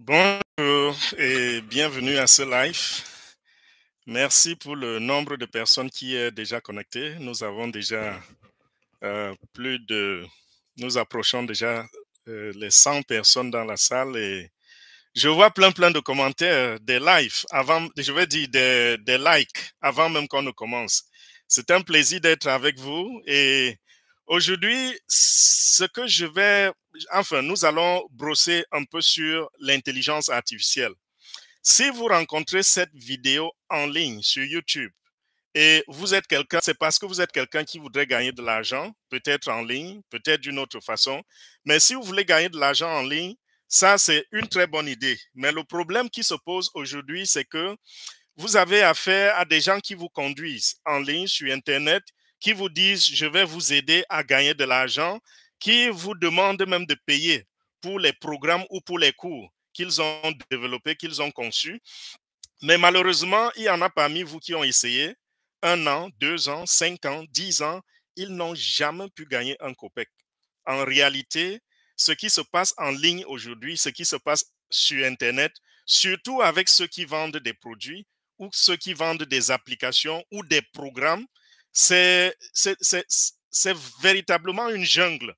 Bonjour et bienvenue à ce live. Merci pour le nombre de personnes qui est déjà connectées. Nous avons déjà euh, plus de... Nous approchons déjà euh, les 100 personnes dans la salle et je vois plein plein de commentaires, des lives, avant, je vais dire des, des likes avant même qu'on ne commence. C'est un plaisir d'être avec vous et aujourd'hui, ce que je vais enfin, nous allons brosser un peu sur l'intelligence artificielle. Si vous rencontrez cette vidéo en ligne sur YouTube et vous êtes quelqu'un, c'est parce que vous êtes quelqu'un qui voudrait gagner de l'argent, peut-être en ligne, peut-être d'une autre façon. Mais si vous voulez gagner de l'argent en ligne, ça, c'est une très bonne idée. Mais le problème qui se pose aujourd'hui, c'est que vous avez affaire à des gens qui vous conduisent en ligne sur Internet, qui vous disent, je vais vous aider à gagner de l'argent, qui vous demandent même de payer pour les programmes ou pour les cours qu'ils ont développés, qu'ils ont conçus. Mais malheureusement, il y en a parmi vous qui ont essayé un an, deux ans, cinq ans, dix ans, ils n'ont jamais pu gagner un copec. En réalité, ce qui se passe en ligne aujourd'hui, ce qui se passe sur Internet, surtout avec ceux qui vendent des produits ou ceux qui vendent des applications ou des programmes, c'est véritablement une jungle.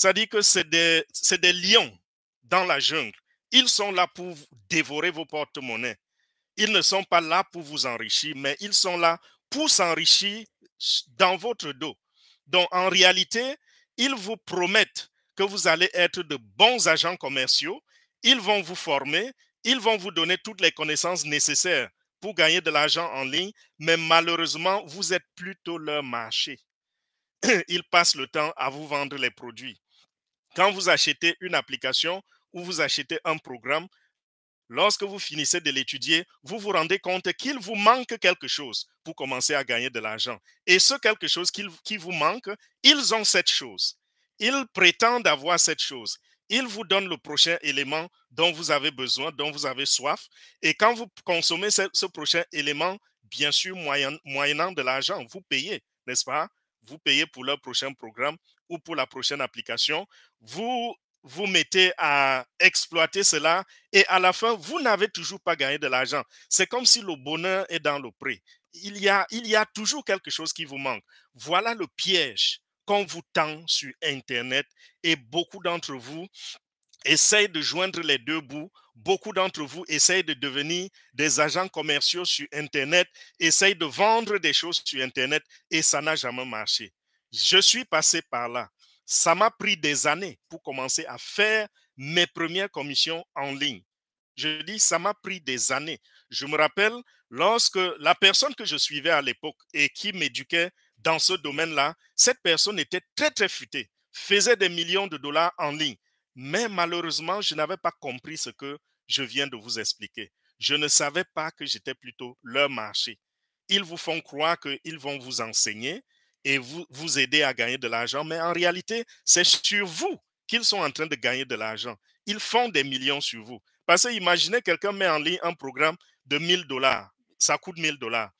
C'est-à-dire que c'est des, des lions dans la jungle. Ils sont là pour dévorer vos porte-monnaies. Ils ne sont pas là pour vous enrichir, mais ils sont là pour s'enrichir dans votre dos. Donc, en réalité, ils vous promettent que vous allez être de bons agents commerciaux. Ils vont vous former. Ils vont vous donner toutes les connaissances nécessaires pour gagner de l'argent en ligne, mais malheureusement, vous êtes plutôt leur marché. Ils passent le temps à vous vendre les produits. Quand vous achetez une application ou vous achetez un programme, lorsque vous finissez de l'étudier, vous vous rendez compte qu'il vous manque quelque chose pour commencer à gagner de l'argent. Et ce quelque chose qui, vous manque, ils ont cette chose. Ils prétendent avoir cette chose. Ils vous donnent le prochain élément dont vous avez besoin, dont vous avez soif. Et quand vous consommez ce, prochain élément, bien sûr, moyennant de l'argent, vous payez, n'est-ce pas Vous payez pour leur prochain programme, ou pour la prochaine application, vous vous mettez à exploiter cela et à la fin, vous n'avez toujours pas gagné de l'argent. C'est comme si le bonheur est dans le pré. Il y a, il y a toujours quelque chose qui vous manque. Voilà le piège qu'on vous tend sur Internet et beaucoup d'entre vous essayent de joindre les deux bouts. Beaucoup d'entre vous essayent de devenir des agents commerciaux sur Internet, essayent de vendre des choses sur Internet et ça n'a jamais marché. Je suis passé par là. Ça m'a pris des années pour commencer à faire mes premières commissions en ligne. Je dis, ça m'a pris des années. Je me rappelle lorsque la personne que je suivais à l'époque et qui m'éduquait dans ce domaine-là, cette personne était très, très futée, faisait des millions de dollars en ligne. Mais malheureusement, je n'avais pas compris ce que je viens de vous expliquer. Je ne savais pas que j'étais plutôt leur marché. Ils vous font croire qu'ils vont vous enseigner, et vous, vous aider à gagner de l'argent, mais en réalité, c'est sur vous qu'ils sont en train de gagner de l'argent. Ils font des millions sur vous. Parce que imaginez quelqu'un met en ligne un programme de 1000 dollars. Ça coûte 1000 dollars.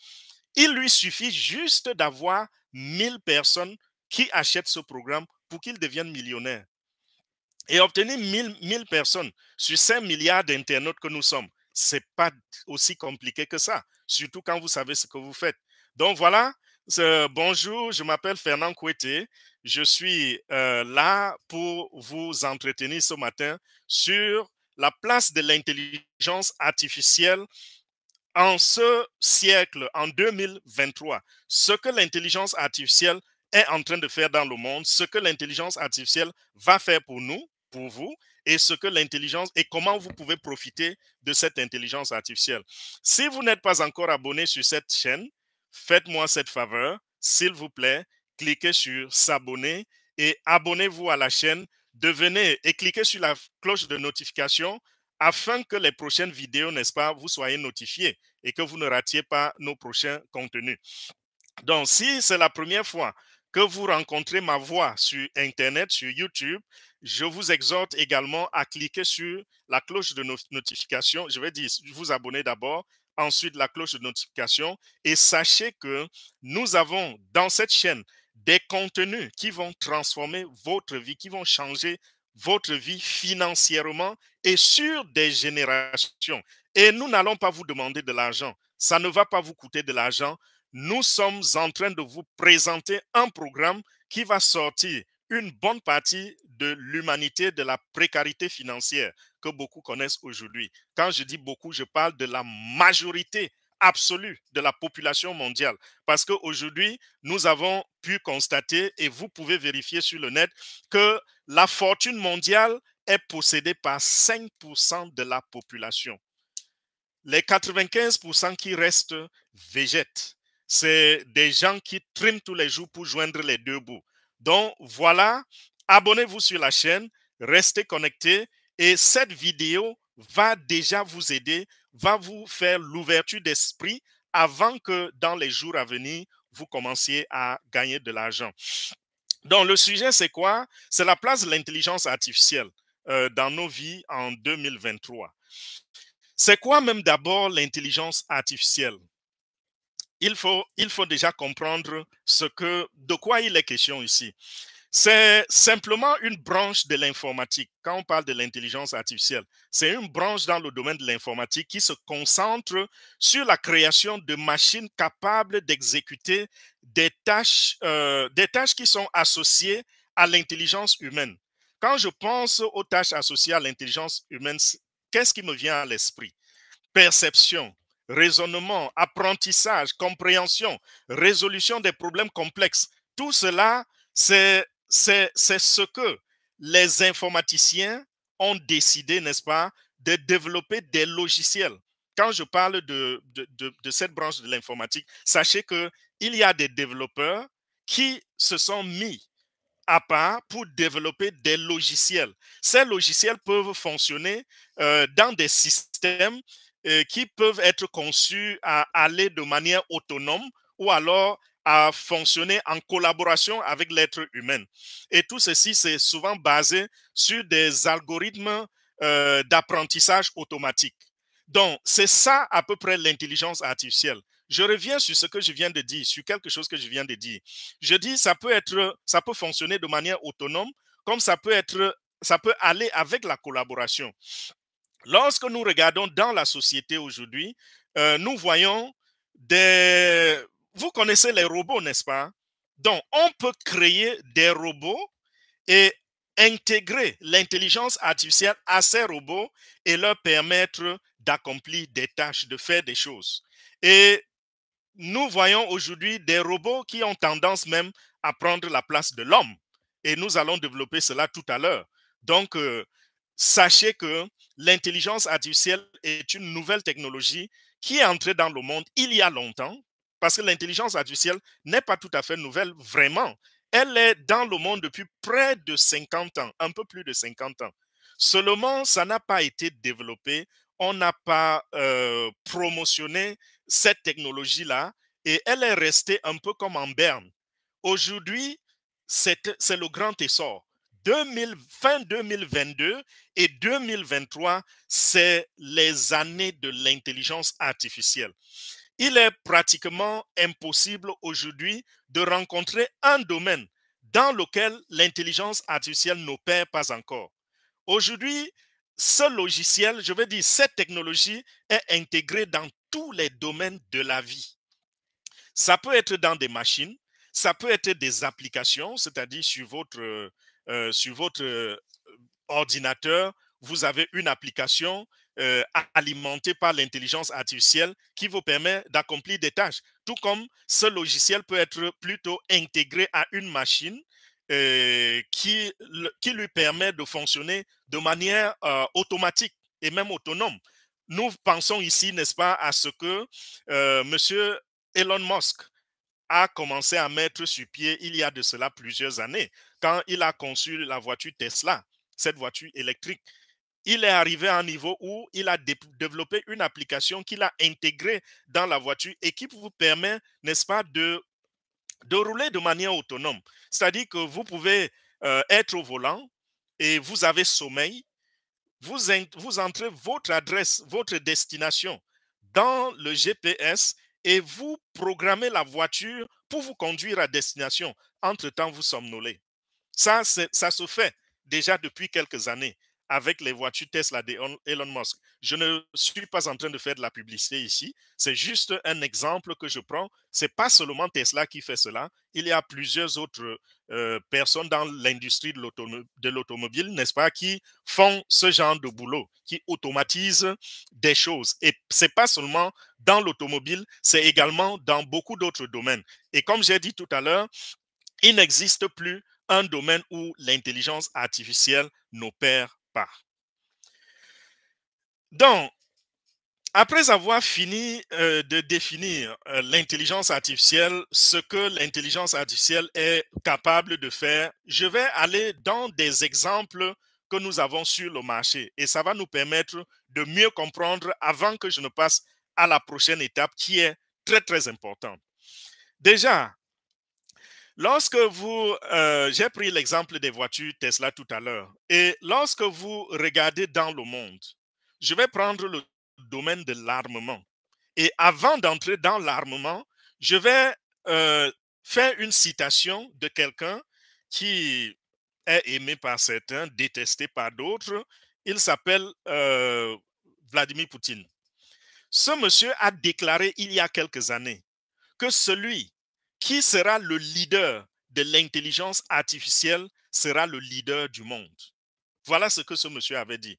Il lui suffit juste d'avoir 1000 personnes qui achètent ce programme pour qu'il devienne millionnaire. Et obtenir 1000, 000 personnes sur 5 milliards d'internautes que nous sommes, ce n'est pas aussi compliqué que ça, surtout quand vous savez ce que vous faites. Donc voilà, bonjour, je m'appelle Fernand Coueté. Je suis euh, là pour vous entretenir ce matin sur la place de l'intelligence artificielle en ce siècle, en 2023. Ce que l'intelligence artificielle est en train de faire dans le monde, ce que l'intelligence artificielle va faire pour nous, pour vous, et ce que l'intelligence et comment vous pouvez profiter de cette intelligence artificielle. Si vous n'êtes pas encore abonné sur cette chaîne, faites-moi cette faveur, s'il vous plaît, cliquez sur s'abonner et abonnez-vous à la chaîne, devenez et cliquez sur la cloche de notification afin que les prochaines vidéos, n'est-ce pas, vous soyez notifiés et que vous ne ratiez pas nos prochains contenus. Donc, si c'est la première fois que vous rencontrez ma voix sur Internet, sur YouTube, je vous exhorte également à cliquer sur la cloche de notification. Je vais dire, vous abonner d'abord ensuite la cloche de notification et sachez que nous avons dans cette chaîne des contenus qui vont transformer votre vie, qui vont changer votre vie financièrement et sur des générations. Et nous n'allons pas vous demander de l'argent. Ça ne va pas vous coûter de l'argent. Nous sommes en train de vous présenter un programme qui va sortir une bonne partie de l'humanité de la précarité financière que beaucoup connaissent aujourd'hui. Quand je dis beaucoup, je parle de la majorité absolue de la population mondiale. Parce qu'aujourd'hui, nous avons pu constater, et vous pouvez vérifier sur le net, que la fortune mondiale est possédée par 5% de la population. Les 95% qui restent végètent. C'est des gens qui triment tous les jours pour joindre les deux bouts. Donc voilà, abonnez-vous sur la chaîne, restez connectés et cette vidéo va déjà vous aider, va vous faire l'ouverture d'esprit avant que dans les jours à venir, vous commenciez à gagner de l'argent. Donc le sujet, c'est quoi C'est la place de l'intelligence artificielle euh, dans nos vies en 2023. C'est quoi même d'abord l'intelligence artificielle il faut, il faut déjà comprendre ce que, de quoi il est question ici. C'est simplement une branche de l'informatique. Quand on parle de l'intelligence artificielle, c'est une branche dans le domaine de l'informatique qui se concentre sur la création de machines capables d'exécuter des tâches, euh, des tâches qui sont associées à l'intelligence humaine. Quand je pense aux tâches associées à l'intelligence humaine, qu'est-ce qui me vient à l'esprit Perception, raisonnement, apprentissage, compréhension, résolution des problèmes complexes. Tout cela, c'est c'est ce que les informaticiens ont décidé, n'est-ce pas, de développer des logiciels. Quand je parle de, cette branche de l'informatique, sachez qu'il y a des développeurs qui se sont mis à part pour développer des logiciels. Ces logiciels peuvent fonctionner euh, dans des systèmes euh, qui peuvent être conçus à aller de manière autonome ou alors à fonctionner en collaboration avec l'être humain. Et tout ceci, c'est souvent basé sur des algorithmes euh, d'apprentissage automatique. Donc, c'est ça à peu près l'intelligence artificielle. Je reviens sur ce que je viens de dire, sur quelque chose que je viens de dire. Je dis, ça peut être, ça peut fonctionner de manière autonome, comme ça peut être, ça peut aller avec la collaboration. Lorsque nous regardons dans la société aujourd'hui, euh, nous voyons des vous connaissez les robots, n'est-ce pas Donc, on peut créer des robots et intégrer l'intelligence artificielle à ces robots et leur permettre d'accomplir des tâches, de faire des choses. Et nous voyons aujourd'hui des robots qui ont tendance même à prendre la place de l'homme. Et nous allons développer cela tout à l'heure. Donc, euh, sachez que l'intelligence artificielle est une nouvelle technologie qui est entrée dans le monde il y a longtemps, parce que l'intelligence artificielle n'est pas tout à fait nouvelle, vraiment. Elle est dans le monde depuis près de 50 ans, un peu plus de 50 ans. Seulement, ça n'a pas été développé, on n'a pas euh, promotionné cette technologie-là et elle est restée un peu comme en berne. Aujourd'hui, c'est le grand essor. fin 2022 et 2023, c'est les années de l'intelligence artificielle il est pratiquement impossible aujourd'hui de rencontrer un domaine dans lequel l'intelligence artificielle n'opère pas encore. Aujourd'hui, ce logiciel, je veux dire, cette technologie est intégrée dans tous les domaines de la vie. Ça peut être dans des machines, ça peut être des applications, c'est-à-dire sur votre, euh, sur votre euh, ordinateur, vous avez une application euh, alimenté par l'intelligence artificielle qui vous permet d'accomplir des tâches. Tout comme ce logiciel peut être plutôt intégré à une machine euh, qui, qui lui permet de fonctionner de manière euh, automatique et même autonome. Nous pensons ici, n'est-ce pas, à ce que M. Elon Musk a commencé à mettre sur pied il y a de cela plusieurs années, quand il a conçu la voiture Tesla, cette voiture électrique il est arrivé à un niveau où il a développé une application qu'il a intégrée dans la voiture et qui vous permet, n'est-ce pas, de, de rouler de manière autonome. C'est-à-dire que vous pouvez euh, être au volant et vous avez sommeil, vous, vous entrez votre adresse, votre destination dans le GPS et vous programmez la voiture pour vous conduire à destination. Entre-temps, vous somnolez. Ça, ça se fait déjà depuis quelques années avec les voitures Tesla d'Elon Musk. Je ne suis pas en train de faire de la publicité ici, c'est juste un exemple que je prends. Ce n'est pas seulement Tesla qui fait cela, il y a plusieurs autres euh, personnes dans l'industrie de l'automobile, n'est-ce pas, qui font ce genre de boulot, qui automatisent des choses. Et ce n'est pas seulement dans l'automobile, c'est également dans beaucoup d'autres domaines. Et comme j'ai dit tout à l'heure, il n'existe plus un domaine où l'intelligence artificielle n'opère part. Donc, après avoir fini euh, de définir euh, l'intelligence artificielle, ce que l'intelligence artificielle est capable de faire, je vais aller dans des exemples que nous avons sur le marché et ça va nous permettre de mieux comprendre avant que je ne passe à la prochaine étape qui est très très importante. Déjà, Lorsque vous, euh, j'ai pris l'exemple des voitures Tesla tout à l'heure, et lorsque vous regardez dans le monde, je vais prendre le domaine de l'armement. Et avant d'entrer dans l'armement, je vais euh, faire une citation de quelqu'un qui est aimé par certains, détesté par d'autres. Il s'appelle euh, Vladimir Poutine. Ce monsieur a déclaré il y a quelques années que celui qui sera le leader de l'intelligence artificielle sera le leader du monde. Voilà ce que ce monsieur avait dit.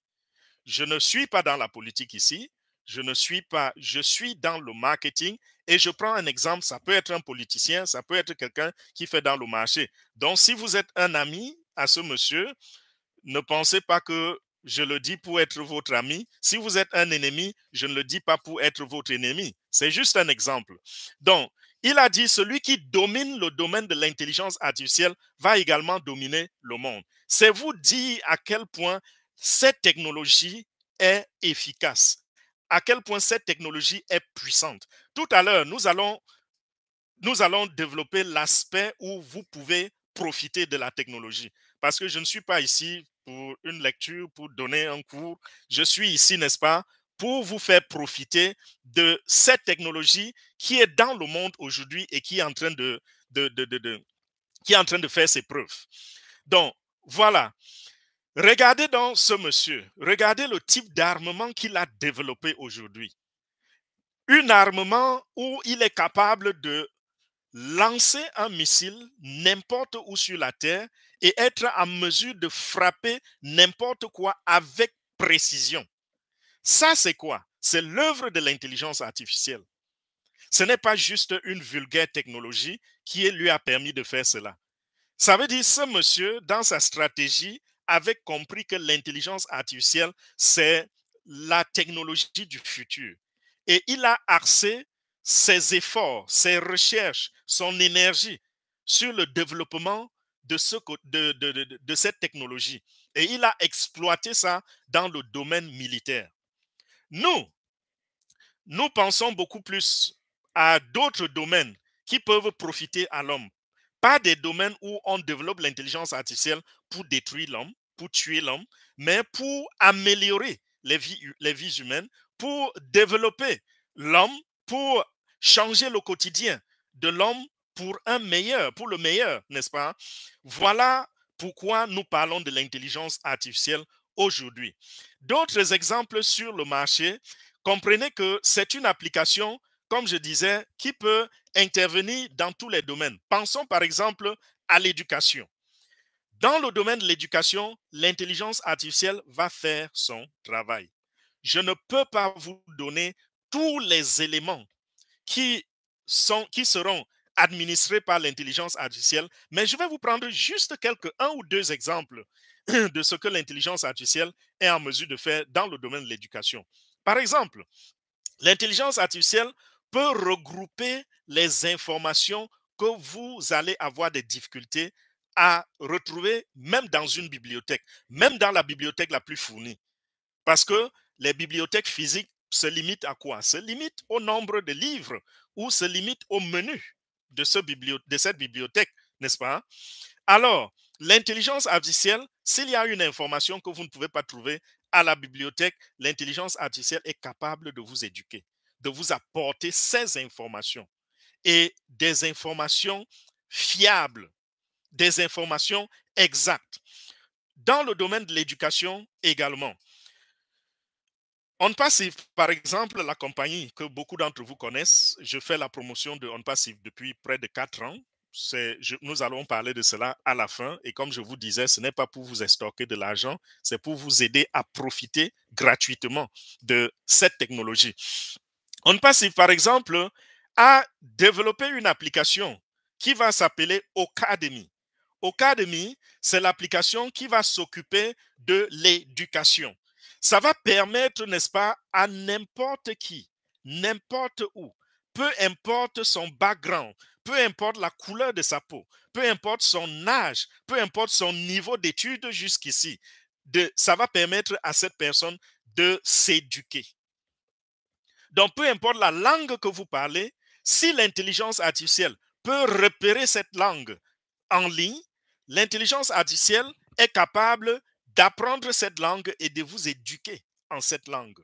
Je ne suis pas dans la politique ici, je ne suis pas, je suis dans le marketing et je prends un exemple, ça peut être un politicien, ça peut être quelqu'un qui fait dans le marché. Donc si vous êtes un ami à ce monsieur, ne pensez pas que je le dis pour être votre ami. Si vous êtes un ennemi, je ne le dis pas pour être votre ennemi. C'est juste un exemple. Donc, il a dit, celui qui domine le domaine de l'intelligence artificielle va également dominer le monde. C'est vous dire à quel point cette technologie est efficace, à quel point cette technologie est puissante. Tout à l'heure, nous allons, nous allons développer l'aspect où vous pouvez profiter de la technologie. Parce que je ne suis pas ici pour une lecture, pour donner un cours. Je suis ici, n'est-ce pas, pour vous faire profiter de cette technologie qui est dans le monde aujourd'hui et qui est en train de, qui est en train de faire ses preuves. Donc, voilà. Regardez donc ce monsieur. Regardez le type d'armement qu'il a développé aujourd'hui. Un armement où il est capable de lancer un missile n'importe où sur la Terre et être en mesure de frapper n'importe quoi avec précision. Ça, c'est quoi C'est l'œuvre de l'intelligence artificielle. Ce n'est pas juste une vulgaire technologie qui lui a permis de faire cela. Ça veut dire ce monsieur, dans sa stratégie, avait compris que l'intelligence artificielle, c'est la technologie du futur. Et il a axé ses efforts, ses recherches, son énergie sur le développement de, cette technologie. Et il a exploité ça dans le domaine militaire. Nous, nous pensons beaucoup plus à d'autres domaines qui peuvent profiter à l'homme. Pas des domaines où on développe l'intelligence artificielle pour détruire l'homme, pour tuer l'homme, mais pour améliorer les vies, les vies humaines, pour développer l'homme, pour changer le quotidien de l'homme pour un meilleur, pour le meilleur, n'est-ce pas Voilà pourquoi nous parlons de l'intelligence artificielle aujourd'hui. D'autres exemples sur le marché, comprenez que c'est une application, comme je disais, qui peut intervenir dans tous les domaines. Pensons par exemple à l'éducation. Dans le domaine de l'éducation, l'intelligence artificielle va faire son travail. Je ne peux pas vous donner tous les éléments qui, sont, qui seront administrés par l'intelligence artificielle, mais je vais vous prendre juste quelques un ou deux exemples de ce que l'intelligence artificielle est en mesure de faire dans le domaine de l'éducation. Par exemple, l'intelligence artificielle peut regrouper les informations que vous allez avoir des difficultés à retrouver, même dans une bibliothèque, même dans la bibliothèque la plus fournie. Parce que les bibliothèques physiques se limitent à quoi Se limitent au nombre de livres ou se limitent au menu de, ce de cette bibliothèque, n'est-ce pas Alors, L'intelligence artificielle, s'il y a une information que vous ne pouvez pas trouver à la bibliothèque, l'intelligence artificielle est capable de vous éduquer, de vous apporter ces informations et des informations fiables, des informations exactes. Dans le domaine de l'éducation également, OnPassive, par exemple, la compagnie que beaucoup d'entre vous connaissent, je fais la promotion de OnPassive depuis près de quatre ans nous allons parler de cela à la fin. Et comme je vous disais, ce n'est pas pour vous stocker de l'argent, c'est pour vous aider à profiter gratuitement de cette technologie. On passe, par exemple, à développer une application qui va s'appeler Ocademy. Ocademy, c'est l'application qui va s'occuper de l'éducation. Ça va permettre, n'est-ce pas, à n'importe qui, n'importe où, peu importe son background, peu importe la couleur de sa peau, peu importe son âge, peu importe son niveau d'études jusqu'ici, ça va permettre à cette personne de s'éduquer. Donc, peu importe la langue que vous parlez, si l'intelligence artificielle peut repérer cette langue en ligne, l'intelligence artificielle est capable d'apprendre cette langue et de vous éduquer en cette langue.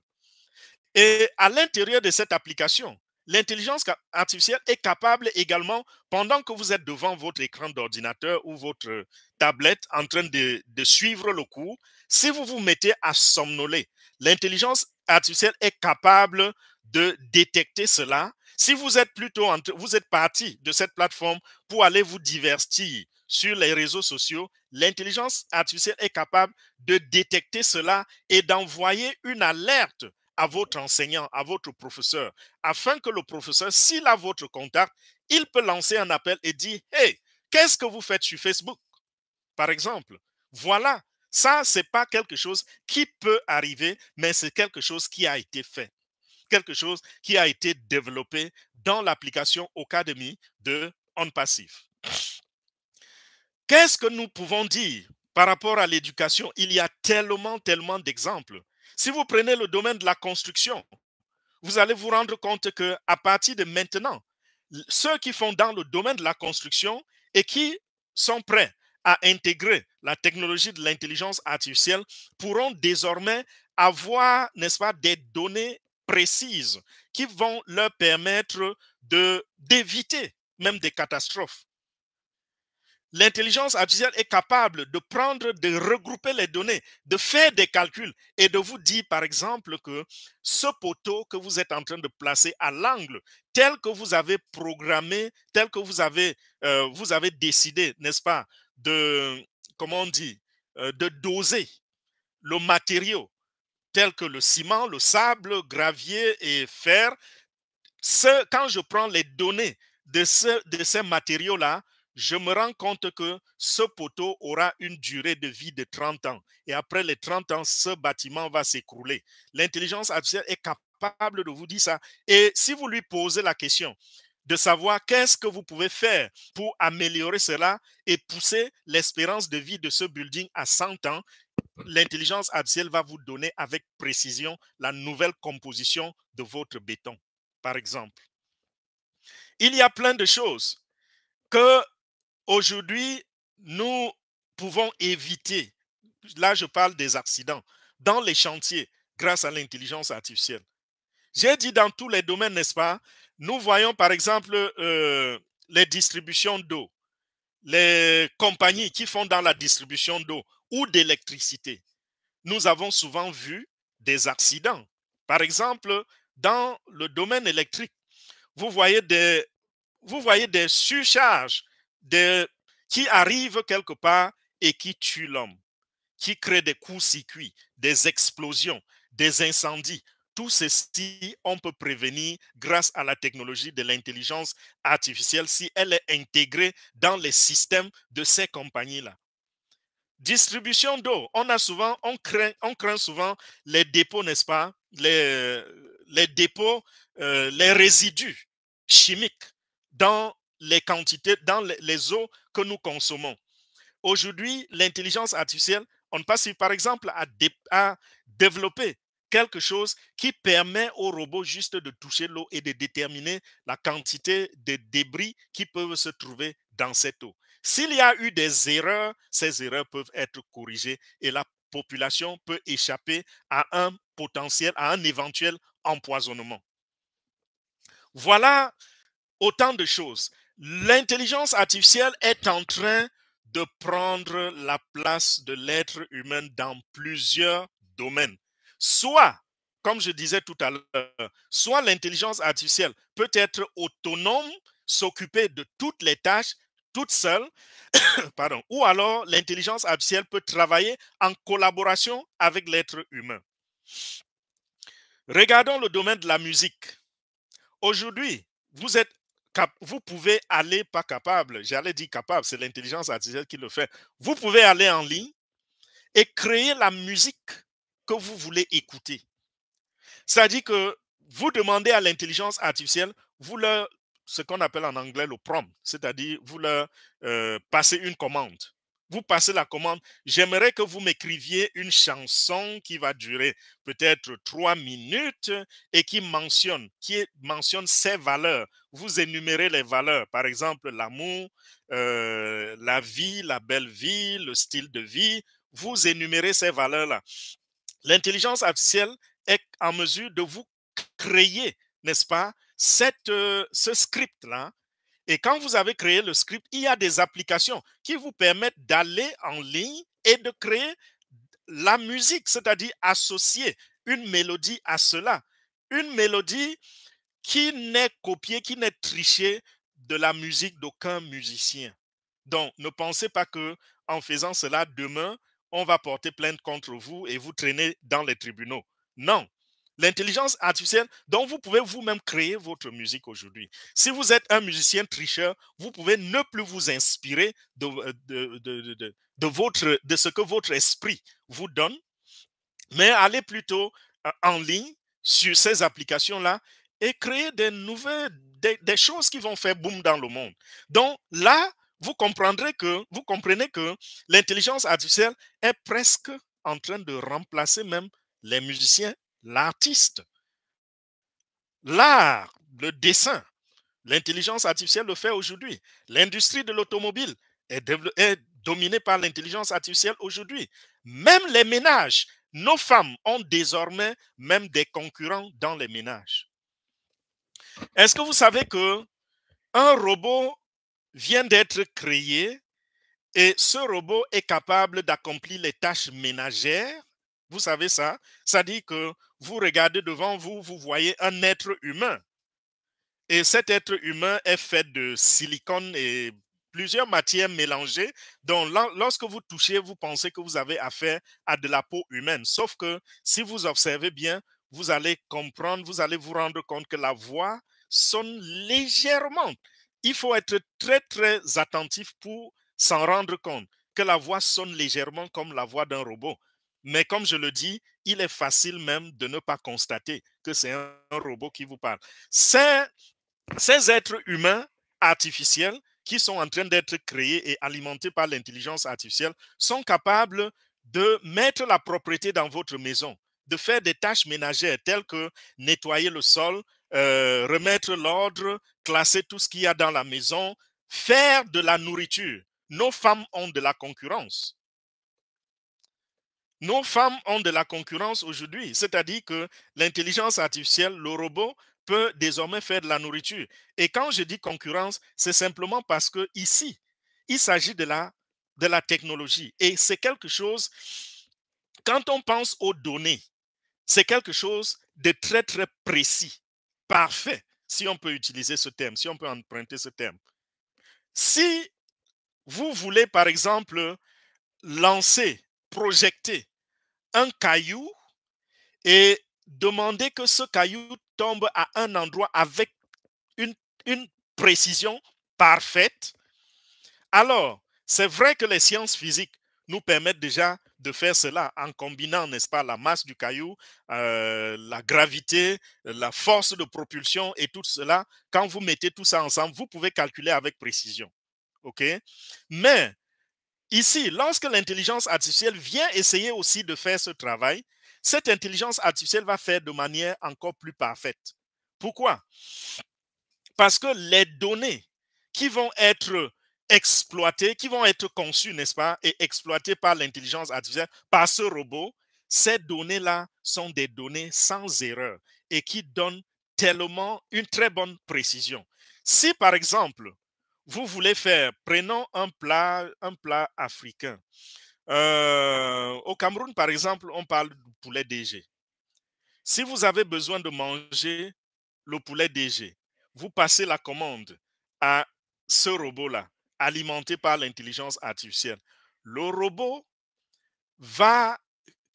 Et à l'intérieur de cette application, l'intelligence artificielle est capable également, pendant que vous êtes devant votre écran d'ordinateur ou votre tablette en train de, suivre le cours, si vous vous mettez à somnoler, l'intelligence artificielle est capable de détecter cela. Si vous êtes plutôt, entre, vous êtes parti de cette plateforme pour aller vous divertir sur les réseaux sociaux, l'intelligence artificielle est capable de détecter cela et d'envoyer une alerte à votre enseignant, à votre professeur, afin que le professeur, s'il a votre contact, il peut lancer un appel et dire Hey, qu'est-ce que vous faites sur Facebook Par exemple. Voilà, ça, ce n'est pas quelque chose qui peut arriver, mais c'est quelque chose qui a été fait. Quelque chose qui a été développé dans l'application Academy de OnPassive. Qu'est-ce que nous pouvons dire par rapport à l'éducation Il y a tellement, tellement d'exemples. Si vous prenez le domaine de la construction, vous allez vous rendre compte que à partir de maintenant, ceux qui font dans le domaine de la construction et qui sont prêts à intégrer la technologie de l'intelligence artificielle pourront désormais avoir, n'est-ce pas, des données précises qui vont leur permettre de d'éviter même des catastrophes L'intelligence artificielle est capable de prendre, de regrouper les données, de faire des calculs et de vous dire, par exemple, que ce poteau que vous êtes en train de placer à l'angle, tel que vous avez programmé, tel que vous avez, euh, vous avez décidé, n'est-ce pas, de, comment on dit, euh, de doser le matériau, tel que le ciment, le sable, gravier et fer, ce, quand je prends les données de, de ces matériaux-là, je me rends compte que ce poteau aura une durée de vie de 30 ans. Et après les 30 ans, ce bâtiment va s'écrouler. L'intelligence artificielle est capable de vous dire ça. Et si vous lui posez la question de savoir qu'est-ce que vous pouvez faire pour améliorer cela et pousser l'espérance de vie de ce building à 100 ans, l'intelligence artificielle va vous donner avec précision la nouvelle composition de votre béton, par exemple. Il y a plein de choses que Aujourd'hui, nous pouvons éviter, là je parle des accidents, dans les chantiers grâce à l'intelligence artificielle. J'ai dit dans tous les domaines, n'est-ce pas Nous voyons par exemple euh, les distributions d'eau, les compagnies qui font dans la distribution d'eau ou d'électricité. Nous avons souvent vu des accidents. Par exemple, dans le domaine électrique, vous voyez des, vous voyez des surcharges de, qui arrive quelque part et qui tue l'homme, qui crée des coups-circuits, des explosions, des incendies. Tout ceci, on peut prévenir grâce à la technologie de l'intelligence artificielle si elle est intégrée dans les systèmes de ces compagnies-là. Distribution d'eau, on a souvent, on craint, on craint souvent les dépôts, n'est-ce pas? Les, les dépôts, euh, les résidus chimiques dans les quantités, dans les eaux que nous consommons. Aujourd'hui, l'intelligence artificielle, on passe par exemple à, développer quelque chose qui permet aux robots juste de toucher l'eau et de déterminer la quantité de débris qui peuvent se trouver dans cette eau. S'il y a eu des erreurs, ces erreurs peuvent être corrigées et la population peut échapper à un potentiel, à un éventuel empoisonnement. Voilà autant de choses. L'intelligence artificielle est en train de prendre la place de l'être humain dans plusieurs domaines. Soit, comme je disais tout à l'heure, soit l'intelligence artificielle peut être autonome, s'occuper de toutes les tâches toute seule, pardon, ou alors l'intelligence artificielle peut travailler en collaboration avec l'être humain. Regardons le domaine de la musique. Aujourd'hui, vous êtes vous pouvez aller, pas capable, j'allais dire capable, c'est l'intelligence artificielle qui le fait. Vous pouvez aller en ligne et créer la musique que vous voulez écouter. C'est-à-dire que vous demandez à l'intelligence artificielle, vous leur, ce qu'on appelle en anglais le prompt, c'est-à-dire vous leur euh, passez une commande vous passez la commande, j'aimerais que vous m'écriviez une chanson qui va durer peut-être trois minutes et qui mentionne, qui mentionne ses valeurs. Vous énumérez les valeurs, par exemple l'amour, euh, la vie, la belle vie, le style de vie. Vous énumérez ces valeurs-là. L'intelligence artificielle est en mesure de vous créer, n'est-ce pas, cette, euh, ce script-là et quand vous avez créé le script, il y a des applications qui vous permettent d'aller en ligne et de créer la musique, c'est-à-dire associer une mélodie à cela. Une mélodie qui n'est copiée, qui n'est trichée de la musique d'aucun musicien. Donc, ne pensez pas que en faisant cela, demain, on va porter plainte contre vous et vous traîner dans les tribunaux. Non, L'intelligence artificielle, dont vous pouvez vous-même créer votre musique aujourd'hui. Si vous êtes un musicien tricheur, vous pouvez ne plus vous inspirer de, euh, votre, de ce que votre esprit vous donne, mais aller plutôt euh, en ligne sur ces applications-là et créer des nouvelles, des, choses qui vont faire boom dans le monde. Donc là, vous comprendrez que, vous comprenez que l'intelligence artificielle est presque en train de remplacer même les musiciens l'artiste, l'art, le dessin. L'intelligence artificielle le fait aujourd'hui. L'industrie de l'automobile est, dominée par l'intelligence artificielle aujourd'hui. Même les ménages, nos femmes ont désormais même des concurrents dans les ménages. Est-ce que vous savez que un robot vient d'être créé et ce robot est capable d'accomplir les tâches ménagères. Vous savez ça Ça dit que vous regardez devant vous, vous voyez un être humain. Et cet être humain est fait de silicone et plusieurs matières mélangées. Donc, lorsque vous touchez, vous pensez que vous avez affaire à de la peau humaine. Sauf que si vous observez bien, vous allez comprendre, vous allez vous rendre compte que la voix sonne légèrement. Il faut être très, très attentif pour s'en rendre compte que la voix sonne légèrement comme la voix d'un robot. Mais comme je le dis, il est facile même de ne pas constater que c'est un robot qui vous parle. Ces, êtres humains artificiels qui sont en train d'être créés et alimentés par l'intelligence artificielle sont capables de mettre la propriété dans votre maison, de faire des tâches ménagères telles que nettoyer le sol, euh, remettre l'ordre, classer tout ce qu'il y a dans la maison, faire de la nourriture. Nos femmes ont de la concurrence. Nos femmes ont de la concurrence aujourd'hui, c'est-à-dire que l'intelligence artificielle, le robot, peut désormais faire de la nourriture. Et quand je dis concurrence, c'est simplement parce que ici, il s'agit de la, de la technologie. Et c'est quelque chose, quand on pense aux données, c'est quelque chose de très, très précis, parfait, si on peut utiliser ce terme, si on peut emprunter ce terme. Si vous voulez, par exemple, lancer projeter un caillou et demander que ce caillou tombe à un endroit avec une, précision parfaite, alors c'est vrai que les sciences physiques nous permettent déjà de faire cela en combinant, n'est-ce pas, la masse du caillou, euh, la gravité, la force de propulsion et tout cela. Quand vous mettez tout ça ensemble, vous pouvez calculer avec précision. OK? Mais Ici, lorsque l'intelligence artificielle vient essayer aussi de faire ce travail, cette intelligence artificielle va faire de manière encore plus parfaite. Pourquoi Parce que les données qui vont être exploitées, qui vont être conçues, n'est-ce pas, et exploitées par l'intelligence artificielle, par ce robot, ces données-là sont des données sans erreur et qui donnent tellement une très bonne précision. Si, par exemple, vous voulez faire, prenons un plat, un plat africain. Euh, au Cameroun, par exemple, on parle du poulet DG. Si vous avez besoin de manger le poulet DG, vous passez la commande à ce robot-là, alimenté par l'intelligence artificielle. Le robot va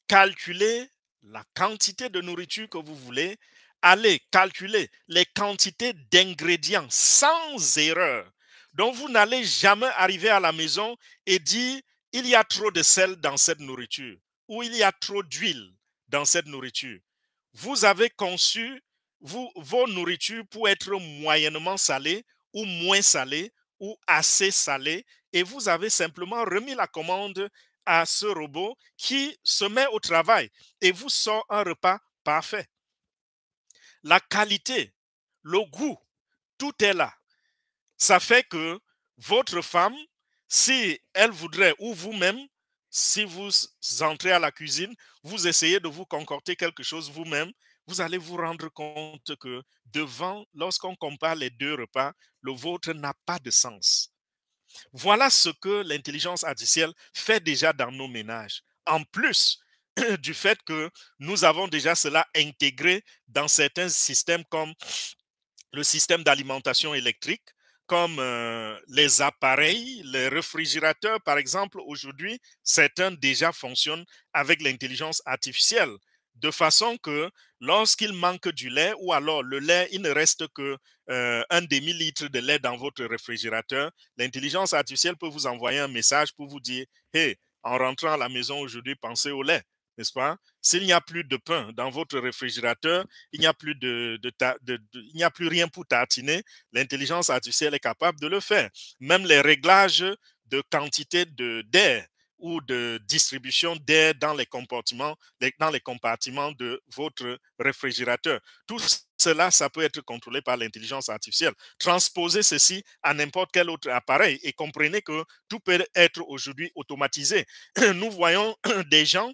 calculer la quantité de nourriture que vous voulez, aller calculer les quantités d'ingrédients sans erreur donc, vous n'allez jamais arriver à la maison et dire, il y a trop de sel dans cette nourriture ou il y a trop d'huile dans cette nourriture. Vous avez conçu vous, vos nourritures pour être moyennement salées ou moins salées ou assez salées et vous avez simplement remis la commande à ce robot qui se met au travail et vous sort un repas parfait. La qualité, le goût, tout est là ça fait que votre femme, si elle voudrait, ou vous-même, si vous entrez à la cuisine, vous essayez de vous concorter quelque chose vous-même, vous allez vous rendre compte que devant, lorsqu'on compare les deux repas, le vôtre n'a pas de sens. Voilà ce que l'intelligence artificielle fait déjà dans nos ménages. En plus du fait que nous avons déjà cela intégré dans certains systèmes comme le système d'alimentation électrique, comme euh, les appareils, les réfrigérateurs, par exemple, aujourd'hui, certains déjà fonctionnent avec l'intelligence artificielle, de façon que lorsqu'il manque du lait, ou alors le lait, il ne reste que euh, demi-litre de lait dans votre réfrigérateur, l'intelligence artificielle peut vous envoyer un message pour vous dire, hé, hey, en rentrant à la maison aujourd'hui, pensez au lait n'est-ce pas S'il n'y a plus de pain dans votre réfrigérateur, il n'y a plus de, de, il n'y a plus rien pour tartiner. L'intelligence artificielle est capable de le faire. Même les réglages de quantité de d'air ou de distribution d'air dans les compartiments, dans les compartiments de votre réfrigérateur. Tout cela, ça peut être contrôlé par l'intelligence artificielle. Transposez ceci à n'importe quel autre appareil et comprenez que tout peut être aujourd'hui automatisé. Nous voyons des gens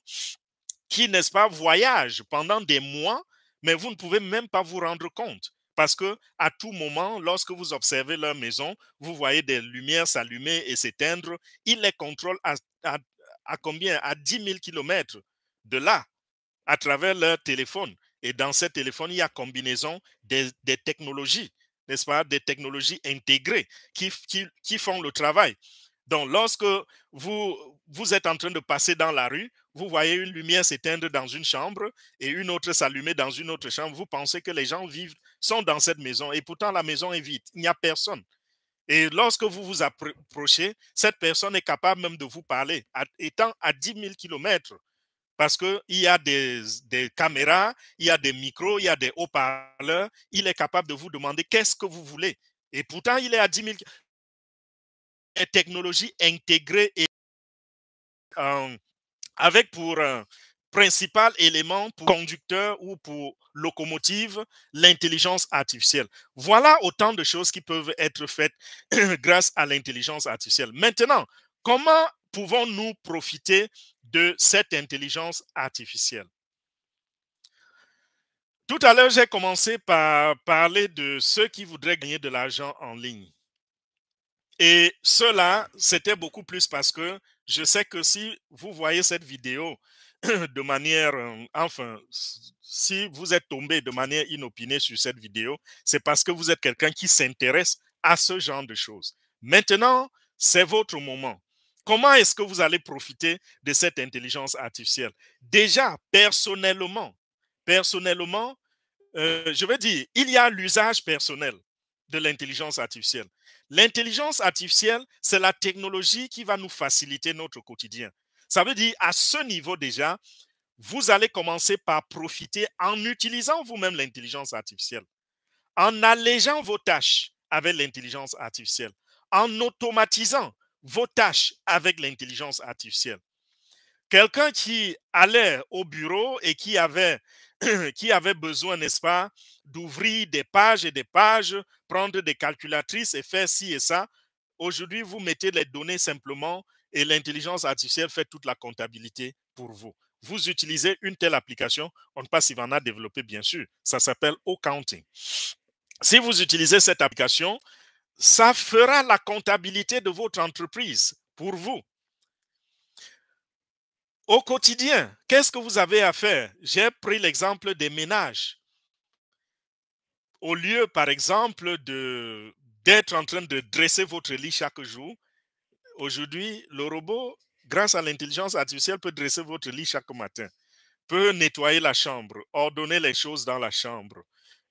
qui, n'est-ce pas, voyagent pendant des mois, mais vous ne pouvez même pas vous rendre compte. Parce que à tout moment, lorsque vous observez leur maison, vous voyez des lumières s'allumer et s'éteindre. Ils les contrôlent à, combien À 10 000 kilomètres de là, à travers leur téléphone. Et dans ces téléphones, il y a combinaison des, technologies, n'est-ce pas, des technologies intégrées qui, qui, font le travail. Donc, lorsque vous, vous êtes en train de passer dans la rue, vous voyez une lumière s'éteindre dans une chambre et une autre s'allumer dans une autre chambre, vous pensez que les gens vivent, sont dans cette maison et pourtant la maison est vide, il n'y a personne. Et lorsque vous vous approchez, cette personne est capable même de vous parler, étant à 10 000 kilomètres, parce qu'il y a des, caméras, il y a des micros, il y a des haut-parleurs, il est capable de vous demander qu'est-ce que vous voulez. Et pourtant, il est à 10 000 technologie intégrée et euh, avec pour euh, principal élément pour conducteur ou pour locomotive, l'intelligence artificielle. Voilà autant de choses qui peuvent être faites grâce à l'intelligence artificielle. Maintenant, comment pouvons-nous profiter de cette intelligence artificielle Tout à l'heure, j'ai commencé par parler de ceux qui voudraient gagner de l'argent en ligne. Et cela, c'était beaucoup plus parce que je sais que si vous voyez cette vidéo de manière, euh, enfin, si vous êtes tombé de manière inopinée sur cette vidéo, c'est parce que vous êtes quelqu'un qui s'intéresse à ce genre de choses. Maintenant, c'est votre moment. Comment est-ce que vous allez profiter de cette intelligence artificielle Déjà, personnellement, personnellement, euh, je veux dire, il y a l'usage personnel de l'intelligence artificielle. L'intelligence artificielle, c'est la technologie qui va nous faciliter notre quotidien. Ça veut dire, à ce niveau déjà, vous allez commencer par profiter en utilisant vous-même l'intelligence artificielle, en allégeant vos tâches avec l'intelligence artificielle, en automatisant vos tâches avec l'intelligence artificielle. Quelqu'un qui allait au bureau et qui avait qui avait besoin, n'est-ce pas, d'ouvrir des pages et des pages, prendre des calculatrices et faire ci et ça. Aujourd'hui, vous mettez les données simplement et l'intelligence artificielle fait toute la comptabilité pour vous. Vous utilisez une telle application, on ne pas s'y en a développé, bien sûr. Ça s'appelle O-Counting. Si vous utilisez cette application, ça fera la comptabilité de votre entreprise pour vous. Au quotidien, qu'est-ce que vous avez à faire J'ai pris l'exemple des ménages. Au lieu, par exemple, de, d'être en train de dresser votre lit chaque jour, aujourd'hui, le robot, grâce à l'intelligence artificielle, peut dresser votre lit chaque matin, peut nettoyer la chambre, ordonner les choses dans la chambre,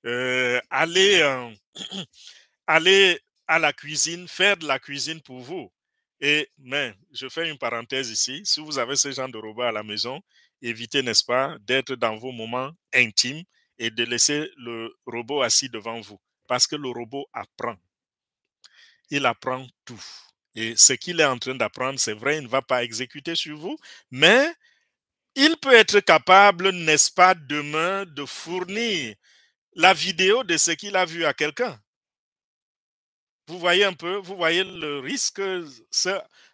euh, euh, aller à la cuisine, faire de la cuisine pour vous. Et, mais, je fais une parenthèse ici. Si vous avez ce genre de robot à la maison, évitez, n'est-ce pas, d'être dans vos moments intimes et de laisser le robot assis devant vous. Parce que le robot apprend. Il apprend tout. Et ce qu'il est en train d'apprendre, c'est vrai, il ne va pas exécuter sur vous, mais il peut être capable, n'est-ce pas, demain, de fournir la vidéo de ce qu'il a vu à quelqu'un. Vous voyez un peu, vous voyez le risque, ce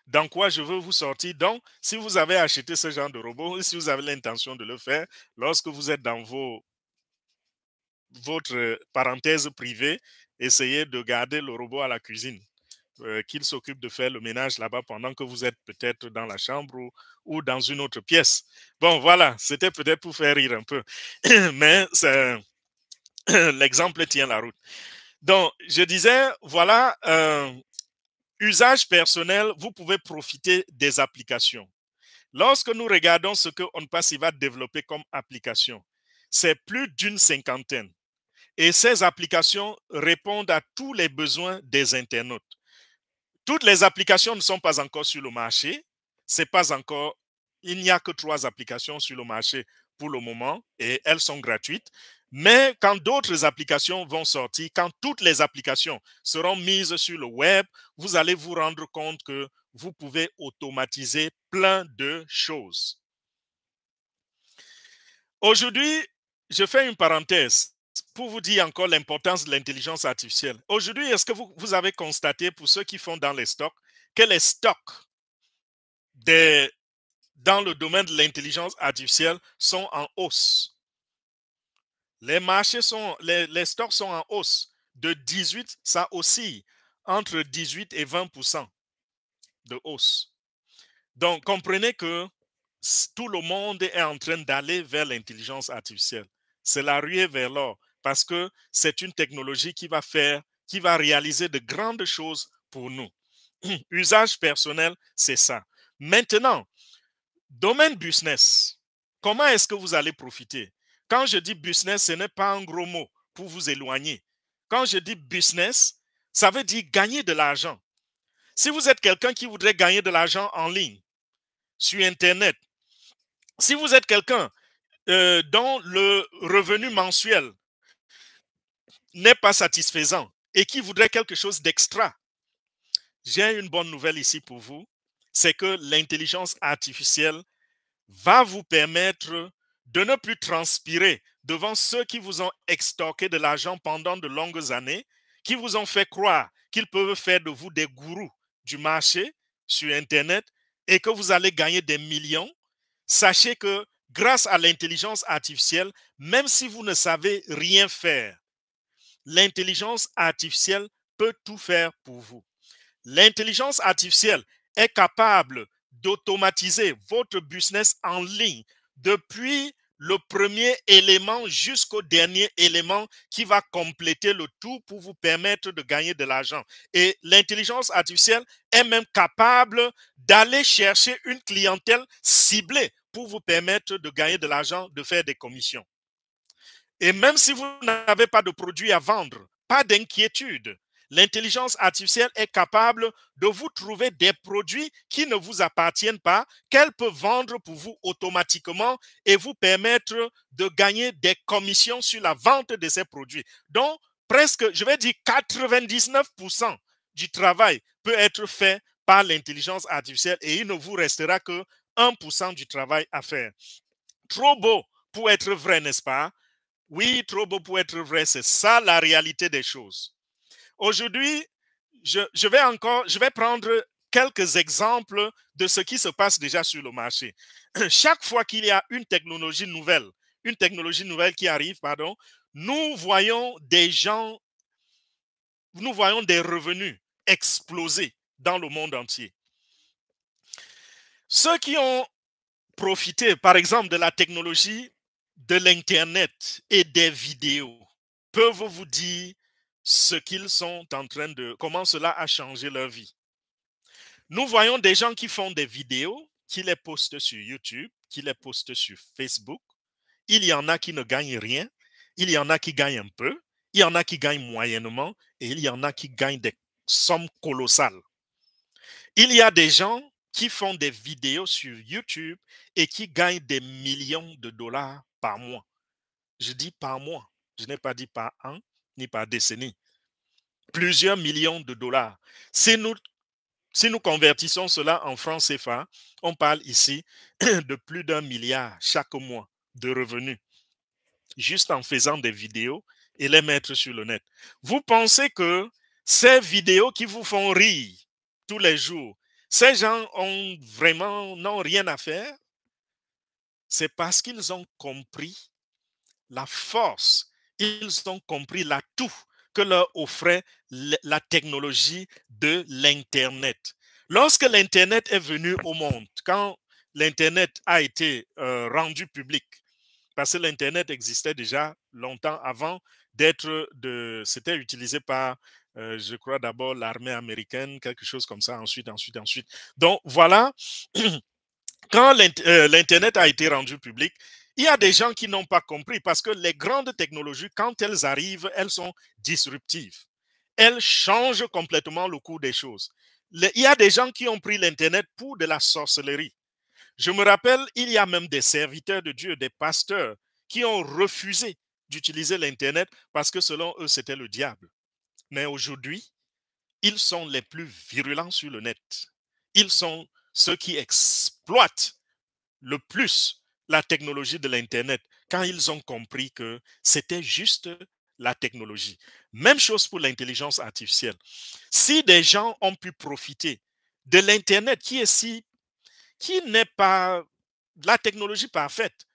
dans quoi je veux vous sortir. Donc, si vous avez acheté ce genre de robot, si vous avez l'intention de le faire, lorsque vous êtes dans vos, votre parenthèse privée, essayez de garder le robot à la cuisine. Euh, qu'il s'occupe de faire le ménage là-bas pendant que vous êtes peut-être dans la chambre ou, ou, dans une autre pièce. Bon, voilà, c'était peut-être pour faire rire un peu, mais l'exemple tient la route. Donc, je disais, voilà, euh, usage personnel, vous pouvez profiter des applications. Lorsque nous regardons ce que OnPass va développer comme application, c'est plus d'une cinquantaine. Et ces applications répondent à tous les besoins des internautes. Toutes les applications ne sont pas encore sur le marché. C'est pas encore. Il n'y a que trois applications sur le marché pour le moment et elles sont gratuites. Mais quand d'autres applications vont sortir, quand toutes les applications seront mises sur le web, vous allez vous rendre compte que vous pouvez automatiser plein de choses. Aujourd'hui, je fais une parenthèse pour vous dire encore l'importance de l'intelligence artificielle. Aujourd'hui, est-ce que vous, avez constaté, pour ceux qui font dans les stocks, que les stocks dans le domaine de l'intelligence artificielle sont en hausse les marchés sont, les, stocks sont en hausse. De 18, ça oscille entre 18 et 20 de hausse. Donc, comprenez que tout le monde est en train d'aller vers l'intelligence artificielle. C'est la ruée vers l'or parce que c'est une technologie qui va faire, qui va réaliser de grandes choses pour nous. Usage personnel, c'est ça. Maintenant, domaine business, comment est-ce que vous allez profiter quand je dis business, ce n'est pas un gros mot pour vous éloigner. Quand je dis business, ça veut dire gagner de l'argent. Si vous êtes quelqu'un qui voudrait gagner de l'argent en ligne, sur Internet, si vous êtes quelqu'un euh, dont le revenu mensuel n'est pas satisfaisant et qui voudrait quelque chose d'extra, j'ai une bonne nouvelle ici pour vous, c'est que l'intelligence artificielle va vous permettre de ne plus transpirer devant ceux qui vous ont extorqué de l'argent pendant de longues années, qui vous ont fait croire qu'ils peuvent faire de vous des gourous du marché sur Internet et que vous allez gagner des millions, sachez que grâce à l'intelligence artificielle, même si vous ne savez rien faire, l'intelligence artificielle peut tout faire pour vous. L'intelligence artificielle est capable d'automatiser votre business en ligne depuis le premier élément jusqu'au dernier élément qui va compléter le tout pour vous permettre de gagner de l'argent. Et l'intelligence artificielle est même capable d'aller chercher une clientèle ciblée pour vous permettre de gagner de l'argent, de faire des commissions. Et même si vous n'avez pas de produit à vendre, pas d'inquiétude. L'intelligence artificielle est capable de vous trouver des produits qui ne vous appartiennent pas, qu'elle peut vendre pour vous automatiquement et vous permettre de gagner des commissions sur la vente de ces produits. Donc, presque, je vais dire 99% du travail peut être fait par l'intelligence artificielle et il ne vous restera que 1% du travail à faire. Trop beau pour être vrai, n'est-ce pas? Oui, trop beau pour être vrai, c'est ça la réalité des choses. Aujourd'hui, je, vais encore, je vais prendre quelques exemples de ce qui se passe déjà sur le marché. Chaque fois qu'il y a une technologie nouvelle, une technologie nouvelle qui arrive, pardon, nous voyons des gens, nous voyons des revenus exploser dans le monde entier. Ceux qui ont profité, par exemple, de la technologie de l'Internet et des vidéos peuvent vous dire ce qu'ils sont en train de, comment cela a changé leur vie. Nous voyons des gens qui font des vidéos, qui les postent sur YouTube, qui les postent sur Facebook. Il y en a qui ne gagnent rien, il y en a qui gagnent un peu, il y en a qui gagnent moyennement et il y en a qui gagnent des sommes colossales. Il y a des gens qui font des vidéos sur YouTube et qui gagnent des millions de dollars par mois. Je dis par mois, je n'ai pas dit par an, ni par décennie. Plusieurs millions de dollars. Si nous, si nous convertissons cela en francs CFA, on parle ici de plus d'un milliard chaque mois de revenus, juste en faisant des vidéos et les mettre sur le net. Vous pensez que ces vidéos qui vous font rire tous les jours, ces gens ont vraiment rien à faire C'est parce qu'ils ont compris la force ils ont compris l'atout que leur offrait la technologie de l'Internet. Lorsque l'Internet est venu au monde, quand l'Internet a été euh, rendu public, parce que l'Internet existait déjà longtemps avant d'être de... C'était utilisé par, euh, je crois, d'abord l'armée américaine, quelque chose comme ça, ensuite, ensuite, ensuite. Donc voilà, quand euh, l'Internet a été rendu public, il y a des gens qui n'ont pas compris parce que les grandes technologies, quand elles arrivent, elles sont disruptives. Elles changent complètement le cours des choses. Il y a des gens qui ont pris l'Internet pour de la sorcellerie. Je me rappelle, il y a même des serviteurs de Dieu, des pasteurs, qui ont refusé d'utiliser l'Internet parce que selon eux, c'était le diable. Mais aujourd'hui, ils sont les plus virulents sur le net. Ils sont ceux qui exploitent le plus la technologie de l'Internet quand ils ont compris que c'était juste la technologie. Même chose pour l'intelligence artificielle. Si des gens ont pu profiter de l'Internet qui est si, qui n'est pas la technologie parfaite,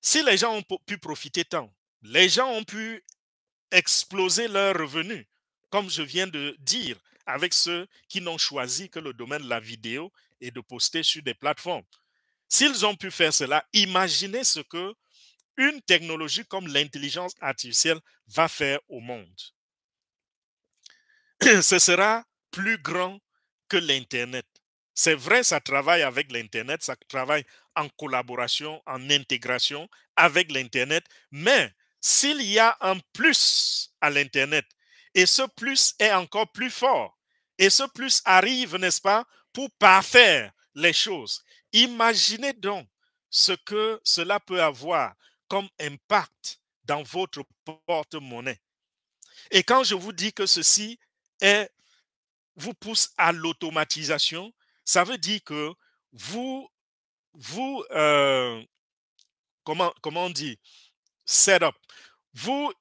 si les gens ont pu profiter tant, les gens ont pu exploser leurs revenus, comme je viens de dire, avec ceux qui n'ont choisi que le domaine de la vidéo et de poster sur des plateformes. S'ils ont pu faire cela, imaginez ce que une technologie comme l'intelligence artificielle va faire au monde. Ce sera plus grand que l'Internet. C'est vrai, ça travaille avec l'Internet, ça travaille en collaboration, en intégration avec l'Internet, mais s'il y a un plus à l'Internet, et ce plus est encore plus fort, et ce plus arrive, n'est-ce pas, pour parfaire les choses. Imaginez donc ce que cela peut avoir comme impact dans votre porte-monnaie. Et quand je vous dis que ceci est, vous pousse à l'automatisation, ça veut dire que vous, vous, euh, comment, comment on dit, setup, vous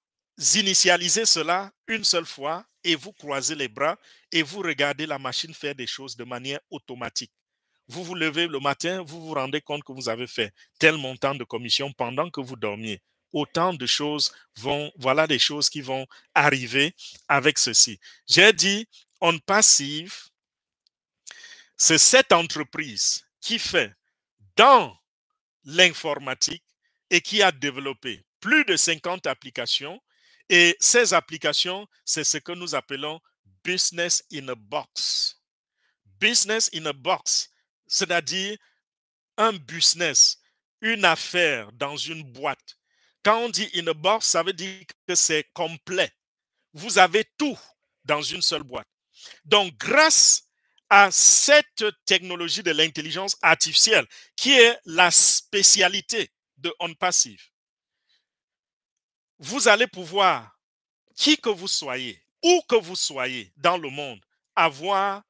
initialisez cela une seule fois et vous croisez les bras et vous regardez la machine faire des choses de manière automatique. Vous vous levez le matin, vous vous rendez compte que vous avez fait tel montant de commission pendant que vous dormiez. Autant de choses vont, voilà des choses qui vont arriver avec ceci. J'ai dit, on passive, c'est cette entreprise qui fait dans l'informatique et qui a développé plus de 50 applications. Et ces applications, c'est ce que nous appelons business in a box. Business in a box, c'est-à-dire un business, une affaire dans une boîte. Quand on dit a box, ça veut dire que c'est complet. Vous avez tout dans une seule boîte. Donc, grâce à cette technologie de l'intelligence artificielle, qui est la spécialité de On Passive, vous allez pouvoir, qui que vous soyez, où que vous soyez dans le monde, avoir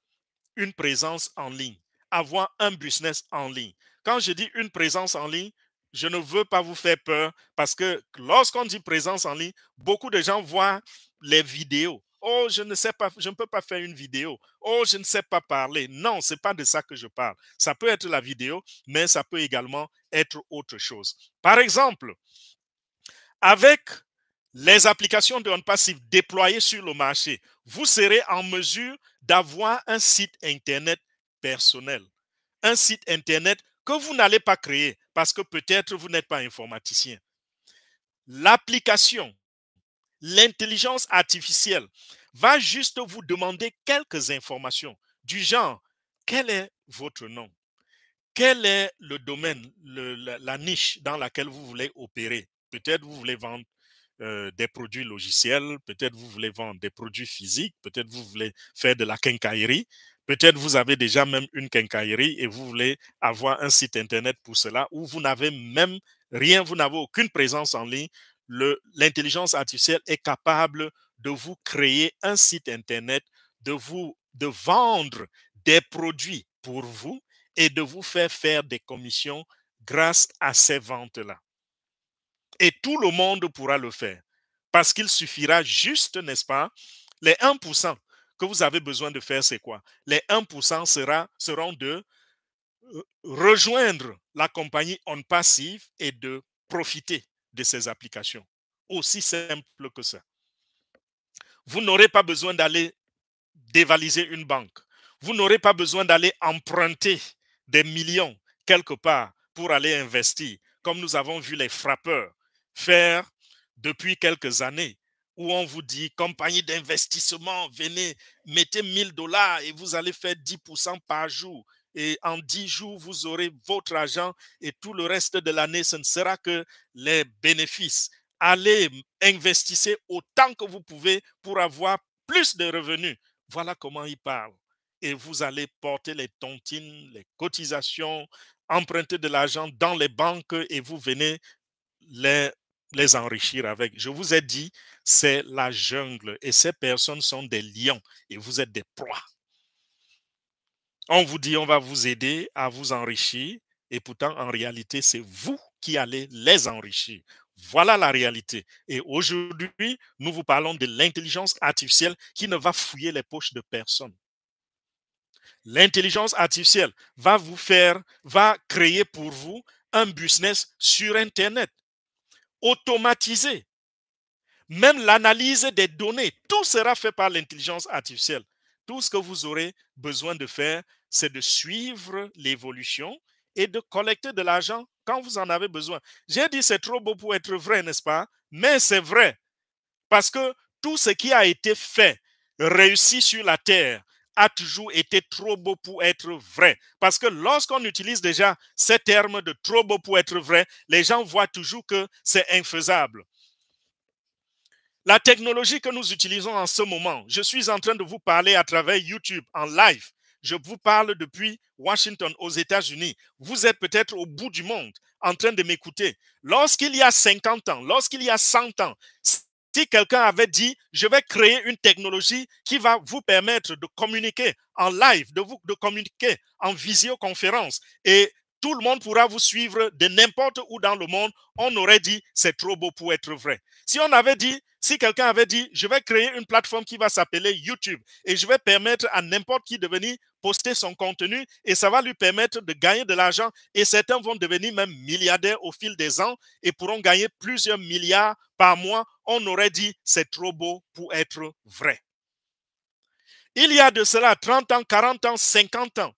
une présence en ligne avoir un business en ligne. Quand je dis une présence en ligne, je ne veux pas vous faire peur parce que lorsqu'on dit présence en ligne, beaucoup de gens voient les vidéos. Oh, je ne sais pas, je ne peux pas faire une vidéo. Oh, je ne sais pas parler. Non, ce n'est pas de ça que je parle. Ça peut être la vidéo, mais ça peut également être autre chose. Par exemple, avec les applications de on passive déployées sur le marché, vous serez en mesure d'avoir un site internet personnel, un site Internet que vous n'allez pas créer parce que peut-être vous n'êtes pas informaticien. L'application, l'intelligence artificielle va juste vous demander quelques informations du genre, quel est votre nom Quel est le domaine, la, niche dans laquelle vous voulez opérer Peut-être vous voulez vendre euh, des produits logiciels, peut-être vous voulez vendre des produits physiques, peut-être vous voulez faire de la quincaillerie, Peut-être vous avez déjà même une quincaillerie et vous voulez avoir un site Internet pour cela, ou vous n'avez même rien, vous n'avez aucune présence en ligne. L'intelligence artificielle est capable de vous créer un site Internet, de vous de vendre des produits pour vous et de vous faire faire des commissions grâce à ces ventes-là. Et tout le monde pourra le faire parce qu'il suffira juste, n'est-ce pas, les 1% vous avez besoin de faire, c'est quoi Les 1% sera, seront de euh, rejoindre la compagnie en passive et de profiter de ces applications. Aussi simple que ça. Vous n'aurez pas besoin d'aller dévaliser une banque. Vous n'aurez pas besoin d'aller emprunter des millions quelque part pour aller investir, comme nous avons vu les frappeurs faire depuis quelques années où on vous dit, compagnie d'investissement, venez, mettez 1000 dollars et vous allez faire 10% par jour. Et en 10 jours, vous aurez votre argent et tout le reste de l'année, ce ne sera que les bénéfices. Allez, investissez autant que vous pouvez pour avoir plus de revenus. Voilà comment il parle. Et vous allez porter les tontines, les cotisations, emprunter de l'argent dans les banques et vous venez les les enrichir avec. Je vous ai dit, c'est la jungle et ces personnes sont des lions et vous êtes des proies. On vous dit, on va vous aider à vous enrichir et pourtant, en réalité, c'est vous qui allez les enrichir. Voilà la réalité. Et aujourd'hui, nous vous parlons de l'intelligence artificielle qui ne va fouiller les poches de personne. L'intelligence artificielle va vous faire, va créer pour vous un business sur Internet automatisé. Même l'analyse des données, tout sera fait par l'intelligence artificielle. Tout ce que vous aurez besoin de faire, c'est de suivre l'évolution et de collecter de l'argent quand vous en avez besoin. J'ai dit c'est trop beau pour être vrai, n'est-ce pas Mais c'est vrai. Parce que tout ce qui a été fait, réussi sur la terre, a toujours été trop beau pour être vrai. Parce que lorsqu'on utilise déjà ces termes de trop beau pour être vrai, les gens voient toujours que c'est infaisable. La technologie que nous utilisons en ce moment, je suis en train de vous parler à travers YouTube en live. Je vous parle depuis Washington aux États-Unis. Vous êtes peut-être au bout du monde en train de m'écouter. Lorsqu'il y a 50 ans, lorsqu'il y a 100 ans, si quelqu'un avait dit, je vais créer une technologie qui va vous permettre de communiquer en live, de vous de communiquer en visioconférence et tout le monde pourra vous suivre de n'importe où dans le monde, on aurait dit c'est trop beau pour être vrai. Si on avait dit, si quelqu'un avait dit, je vais créer une plateforme qui va s'appeler YouTube et je vais permettre à n'importe qui de venir poster son contenu et ça va lui permettre de gagner de l'argent. Et certains vont devenir même milliardaires au fil des ans et pourront gagner plusieurs milliards par mois. On aurait dit, c'est trop beau pour être vrai. Il y a de cela 30 ans, 40 ans, 50 ans.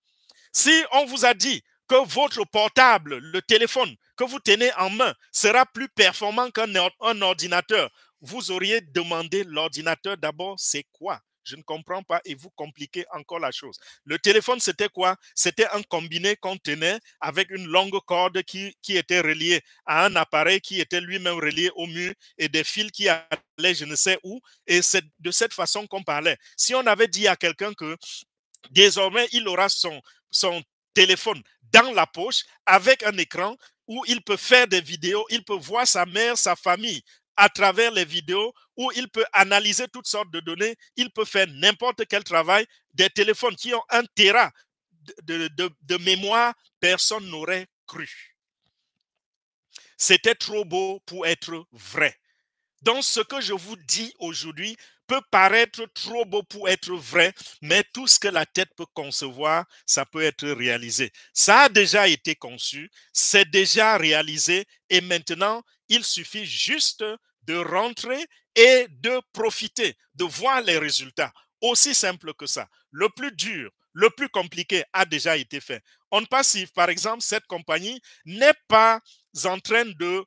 Si on vous a dit que votre portable, le téléphone que vous tenez en main sera plus performant qu'un ordinateur, vous auriez demandé l'ordinateur d'abord, c'est quoi je ne comprends pas et vous compliquez encore la chose. Le téléphone, c'était quoi C'était un combiné qu'on tenait avec une longue corde qui, était reliée à un appareil qui était lui-même relié au mur et des fils qui allaient je ne sais où. Et c'est de cette façon qu'on parlait. Si on avait dit à quelqu'un que désormais il aura son, son téléphone dans la poche avec un écran où il peut faire des vidéos, il peut voir sa mère, sa famille à travers les vidéos où il peut analyser toutes sortes de données, il peut faire n'importe quel travail. Des téléphones qui ont un tera de, de mémoire, personne n'aurait cru. C'était trop beau pour être vrai. Donc ce que je vous dis aujourd'hui peut paraître trop beau pour être vrai, mais tout ce que la tête peut concevoir, ça peut être réalisé. Ça a déjà été conçu, c'est déjà réalisé et maintenant, il suffit juste de rentrer et de profiter, de voir les résultats. Aussi simple que ça. Le plus dur, le plus compliqué a déjà été fait. On passive, par exemple, cette compagnie n'est pas en train de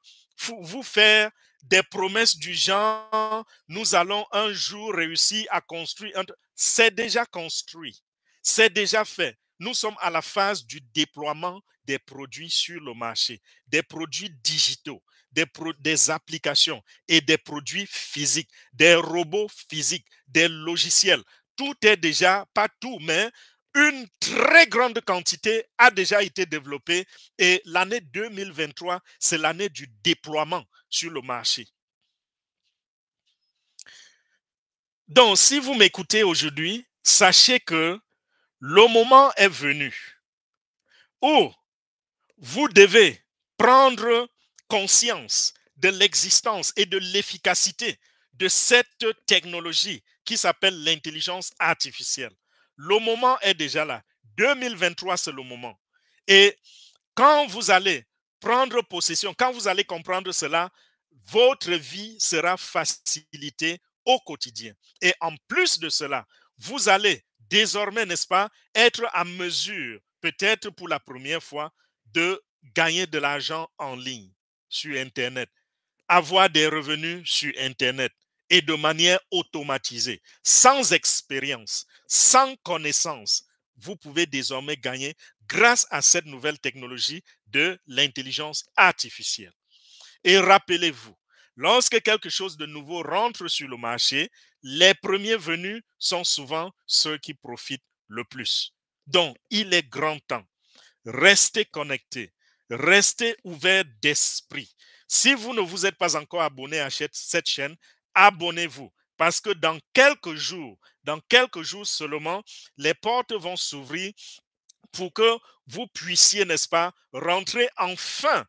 vous faire des promesses du genre nous allons un jour réussir à construire. C'est déjà construit, c'est déjà fait. Nous sommes à la phase du déploiement des produits sur le marché, des produits digitaux des, applications et des produits physiques, des robots physiques, des logiciels. Tout est déjà, pas tout, mais une très grande quantité a déjà été développée et l'année 2023, c'est l'année du déploiement sur le marché. Donc, si vous m'écoutez aujourd'hui, sachez que le moment est venu où vous devez prendre conscience de l'existence et de l'efficacité de cette technologie qui s'appelle l'intelligence artificielle. Le moment est déjà là. 2023, c'est le moment. Et quand vous allez prendre possession, quand vous allez comprendre cela, votre vie sera facilitée au quotidien. Et en plus de cela, vous allez désormais, n'est-ce pas, être à mesure, peut-être pour la première fois, de gagner de l'argent en ligne sur Internet, avoir des revenus sur Internet et de manière automatisée, sans expérience, sans connaissance, vous pouvez désormais gagner grâce à cette nouvelle technologie de l'intelligence artificielle. Et rappelez-vous, lorsque quelque chose de nouveau rentre sur le marché, les premiers venus sont souvent ceux qui profitent le plus. Donc, il est grand temps. Restez connectés, Restez ouverts d'esprit. Si vous ne vous êtes pas encore abonné à cette chaîne, abonnez-vous. Parce que dans quelques jours, dans quelques jours seulement, les portes vont s'ouvrir pour que vous puissiez, n'est-ce pas, rentrer enfin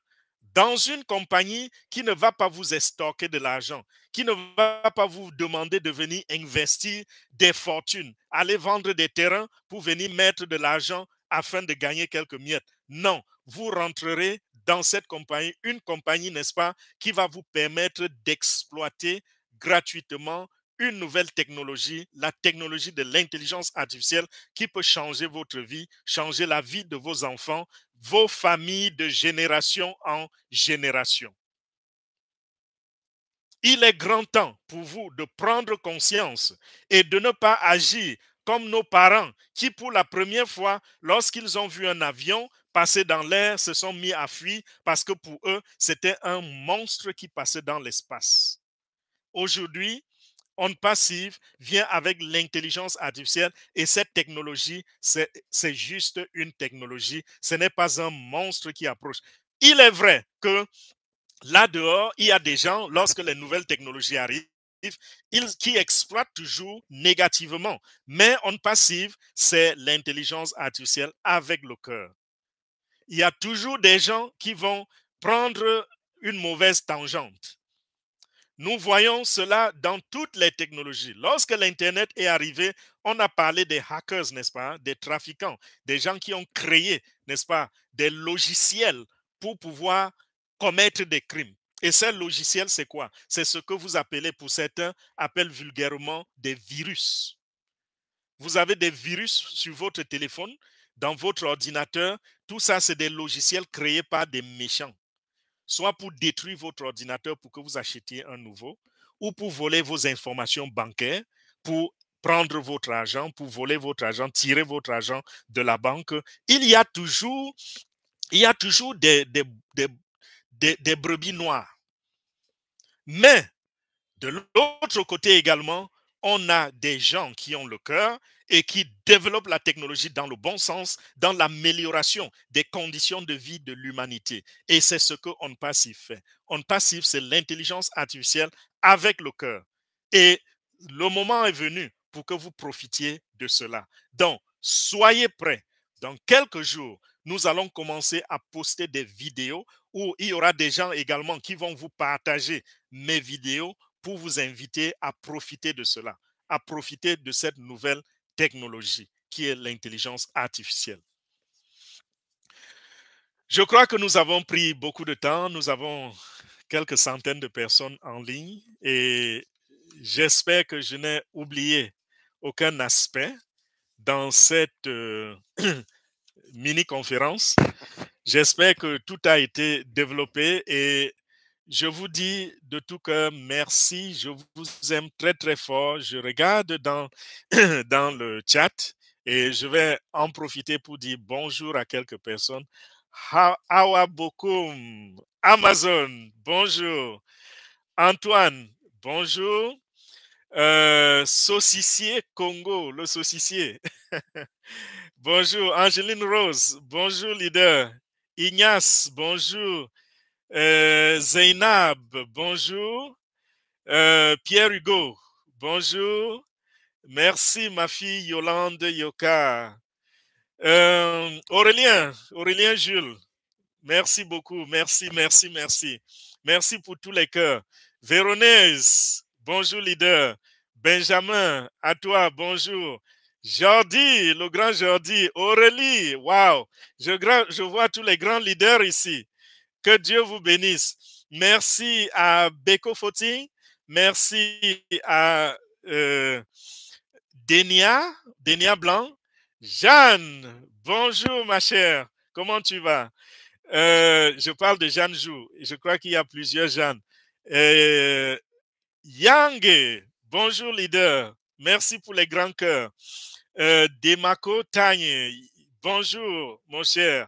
dans une compagnie qui ne va pas vous stocker de l'argent, qui ne va pas vous demander de venir investir des fortunes, aller vendre des terrains pour venir mettre de l'argent afin de gagner quelques miettes. Non, vous rentrerez dans cette compagnie, une compagnie, n'est-ce pas, qui va vous permettre d'exploiter gratuitement une nouvelle technologie, la technologie de l'intelligence artificielle qui peut changer votre vie, changer la vie de vos enfants, vos familles de génération en génération. Il est grand temps pour vous de prendre conscience et de ne pas agir comme nos parents qui, pour la première fois, lorsqu'ils ont vu un avion, passés dans l'air se sont mis à fuir parce que pour eux, c'était un monstre qui passait dans l'espace. Aujourd'hui, on passive vient avec l'intelligence artificielle et cette technologie, c'est juste une technologie. Ce n'est pas un monstre qui approche. Il est vrai que là dehors, il y a des gens, lorsque les nouvelles technologies arrivent, ils, qui exploitent toujours négativement. Mais on passive, c'est l'intelligence artificielle avec le cœur il y a toujours des gens qui vont prendre une mauvaise tangente. Nous voyons cela dans toutes les technologies. Lorsque l'Internet est arrivé, on a parlé des hackers, n'est-ce pas, des trafiquants, des gens qui ont créé, n'est-ce pas, des logiciels pour pouvoir commettre des crimes. Et ces logiciels, c'est quoi C'est ce que vous appelez, pour certains, appellent vulgairement des virus. Vous avez des virus sur votre téléphone, dans votre ordinateur, tout ça, c'est des logiciels créés par des méchants, soit pour détruire votre ordinateur pour que vous achetiez un nouveau, ou pour voler vos informations bancaires, pour prendre votre argent, pour voler votre argent, tirer votre argent de la banque. Il y a toujours, il y a toujours des, des, des brebis noires. Mais de l'autre côté également, on a des gens qui ont le cœur et qui développent la technologie dans le bon sens, dans l'amélioration des conditions de vie de l'humanité. Et c'est ce que passive fait. OnPassive, c'est l'intelligence artificielle avec le cœur. Et le moment est venu pour que vous profitiez de cela. Donc, soyez prêts. Dans quelques jours, nous allons commencer à poster des vidéos où il y aura des gens également qui vont vous partager mes vidéos pour vous inviter à profiter de cela, à profiter de cette nouvelle technologie qui est l'intelligence artificielle. Je crois que nous avons pris beaucoup de temps. Nous avons quelques centaines de personnes en ligne et j'espère que je n'ai oublié aucun aspect dans cette euh, mini-conférence. J'espère que tout a été développé et je vous dis de tout cœur merci. Je vous aime très, très fort. Je regarde dans, dans le chat et je vais en profiter pour dire bonjour à quelques personnes. Hawabokum Amazon, bonjour. Antoine, bonjour. Euh, saucissier Congo, le saucissier. bonjour. Angeline Rose, bonjour, leader. Ignace, bonjour. Euh, Zeynab, bonjour. Euh, Pierre Hugo, bonjour. Merci, ma fille Yolande Yoka. Euh, Aurélien, Aurélien Jules, merci beaucoup. Merci, merci, merci. Merci pour tous les cœurs. Véronèse, bonjour, leader. Benjamin, à toi, bonjour. Jordi, le grand Jordi. Aurélie, wow. je vois tous les grands leaders ici. Que Dieu vous bénisse. Merci à Beko Foti. Merci à euh, Denia, Denia Blanc. Jeanne, bonjour ma chère. Comment tu vas? Euh, je parle de Jeanne Jou. Je crois qu'il y a plusieurs Jeanne. Euh, Yang, bonjour leader. Merci pour les grands cœurs. Demako Tagne, bonjour mon cher.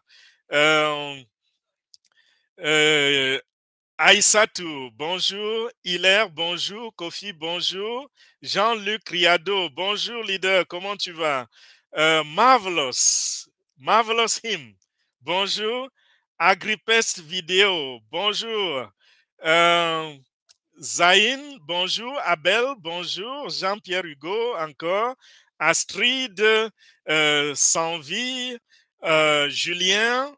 Euh, Aïssatou, bonjour. Hilaire, bonjour. Kofi, bonjour. Jean-Luc Riado, bonjour leader, comment tu vas? Euh, Marvelous, Marvelous Him, bonjour. Agripest Video bonjour. Euh, Zain, bonjour. Abel, bonjour. Jean-Pierre Hugo, encore. Astrid, euh, vie euh, Julien,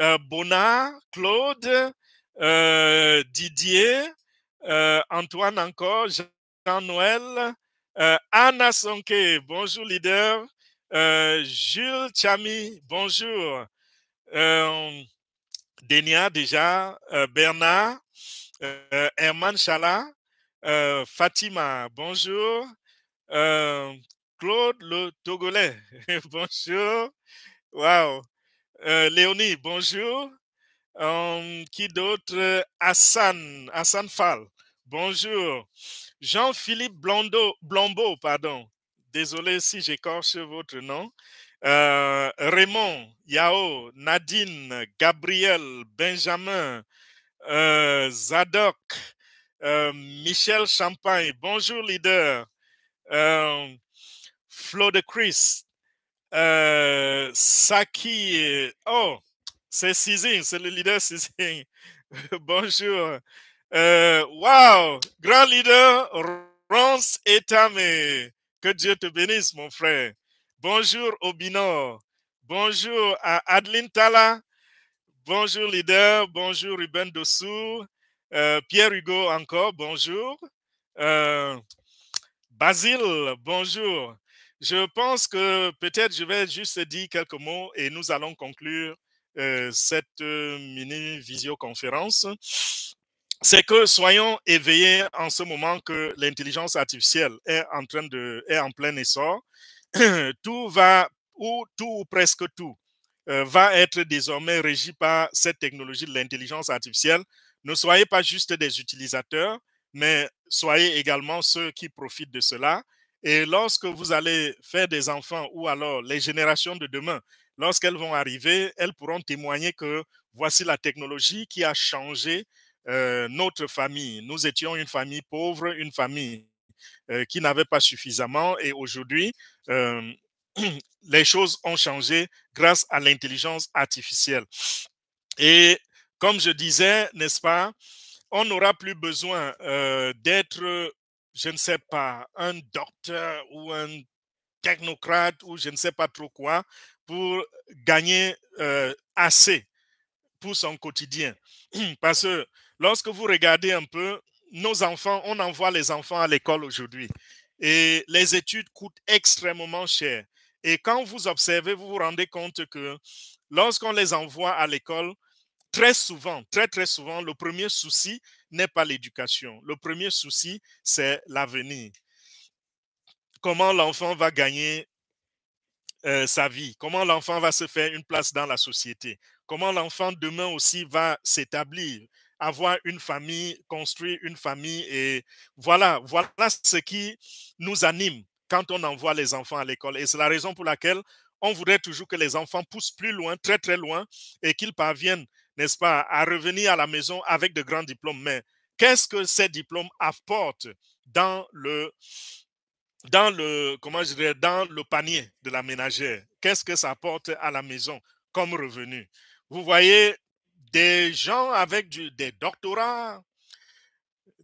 euh, Bonnard, Claude, euh, Didier, euh, Antoine encore, Jean-Noël, Anna Sonke, bonjour leader, Jules Chami, bonjour. Denia déjà, Bernard, Herman Chala, Fatima, bonjour. Claude le Togolais, bonjour. waouh, euh, Léonie, bonjour. Euh, qui d'autre? Hassan, Hassan Fall. Bonjour. Jean-Philippe Blombeau, pardon. Désolé si j'écorche votre nom. Euh, Raymond, Yao, Nadine, Gabriel, Benjamin, Zadok, Michel Champagne. Bonjour, leader. Flo de Christ. Euh, Saki. Oh, c'est Sizing, c'est le leader Sizing. Bonjour. Euh, wow, grand leader Rance Etame. Que Dieu te bénisse, mon frère. Bonjour, Obino. Bonjour à Adeline Tala. Bonjour, leader. Bonjour, Ruben Dossou. Euh, Pierre Hugo encore, bonjour. Basile, bonjour. Je pense que peut-être je vais juste dire quelques mots et nous allons conclure euh, cette euh, mini visioconférence. C'est que soyons éveillés en ce moment que l'intelligence artificielle est en train de est en plein essor. Tout va ou tout ou presque tout euh, va être désormais régi par cette technologie de l'intelligence artificielle. Ne soyez pas juste des utilisateurs, mais soyez également ceux qui profitent de cela et lorsque vous allez faire des enfants ou alors les générations de demain, lorsqu'elles vont arriver, elles pourront témoigner que voici la technologie qui a changé euh, notre famille. Nous étions une famille pauvre, une famille euh, qui n'avait pas suffisamment et aujourd'hui, euh, les choses ont changé grâce à l'intelligence artificielle. Et comme je disais, n'est-ce pas, on n'aura plus besoin d'être je ne sais pas, un docteur ou un technocrate ou je ne sais pas trop quoi pour gagner euh, assez pour son quotidien. Parce que lorsque vous regardez un peu, nos enfants, on envoie les enfants à l'école aujourd'hui. Et les études coûtent extrêmement cher. Et quand vous observez, vous vous rendez compte que lorsqu'on les envoie à l'école, très souvent, très très souvent, le premier souci, n'est pas l'éducation. Le premier souci, c'est l'avenir. Comment l'enfant va gagner euh, sa vie, comment l'enfant va se faire une place dans la société, comment l'enfant demain aussi va s'établir, avoir une famille, construire une famille. Et voilà, voilà ce qui nous anime quand on envoie les enfants à l'école. Et c'est la raison pour laquelle on voudrait toujours que les enfants poussent plus loin, très très loin, et qu'ils parviennent n'est-ce pas, à revenir à la maison avec de grands diplômes. Mais qu'est-ce que ces diplômes apportent dans le, dans le, comment je dans le panier de la ménagère Qu'est-ce que ça apporte à la maison comme revenu Vous voyez des gens avec des doctorats,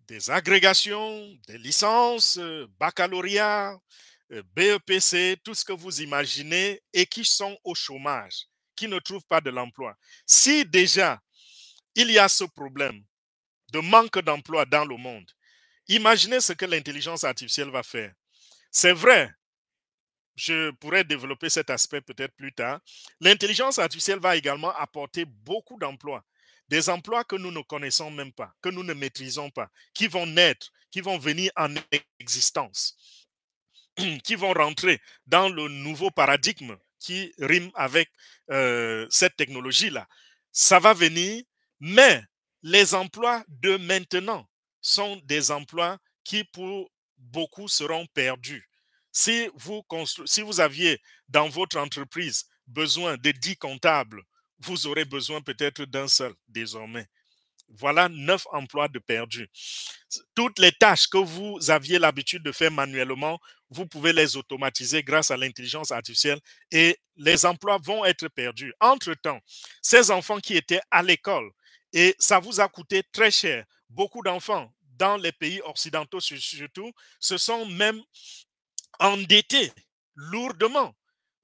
des agrégations, des licences, baccalauréat, euh, BEPC, tout ce que vous imaginez et qui sont au chômage qui ne trouvent pas de l'emploi. Si déjà il y a ce problème de manque d'emploi dans le monde, imaginez ce que l'intelligence artificielle va faire. C'est vrai, je pourrais développer cet aspect peut-être plus tard. L'intelligence artificielle va également apporter beaucoup d'emplois, des emplois que nous ne connaissons même pas, que nous ne maîtrisons pas, qui vont naître, qui vont venir en existence, qui vont rentrer dans le nouveau paradigme qui rime avec euh, cette technologie-là. Ça va venir, mais les emplois de maintenant sont des emplois qui, pour beaucoup, seront perdus. Si vous, si vous aviez dans votre entreprise besoin de 10 comptables, vous aurez besoin peut-être d'un seul désormais. Voilà neuf emplois de perdus. Toutes les tâches que vous aviez l'habitude de faire manuellement vous pouvez les automatiser grâce à l'intelligence artificielle et les emplois vont être perdus. Entre-temps, ces enfants qui étaient à l'école, et ça vous a coûté très cher, beaucoup d'enfants dans les pays occidentaux surtout, se sont même endettés lourdement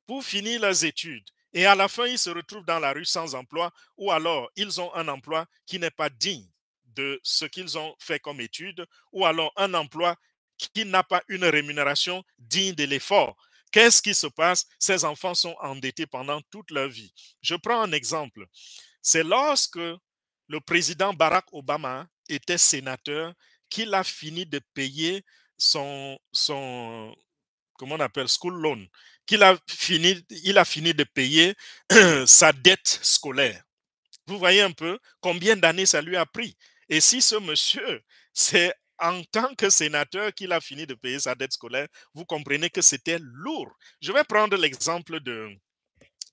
pour finir leurs études. Et à la fin, ils se retrouvent dans la rue sans emploi ou alors ils ont un emploi qui n'est pas digne de ce qu'ils ont fait comme études ou alors un emploi qui n'a pas une rémunération digne de l'effort. Qu'est-ce qui se passe Ces enfants sont endettés pendant toute leur vie. Je prends un exemple. C'est lorsque le président Barack Obama était sénateur qu'il a fini de payer son, son comment on appelle, school loan, qu'il a fini, il a fini de payer sa dette scolaire. Vous voyez un peu combien d'années ça lui a pris. Et si ce monsieur s'est en tant que sénateur qu'il a fini de payer sa dette scolaire, vous comprenez que c'était lourd. Je vais prendre l'exemple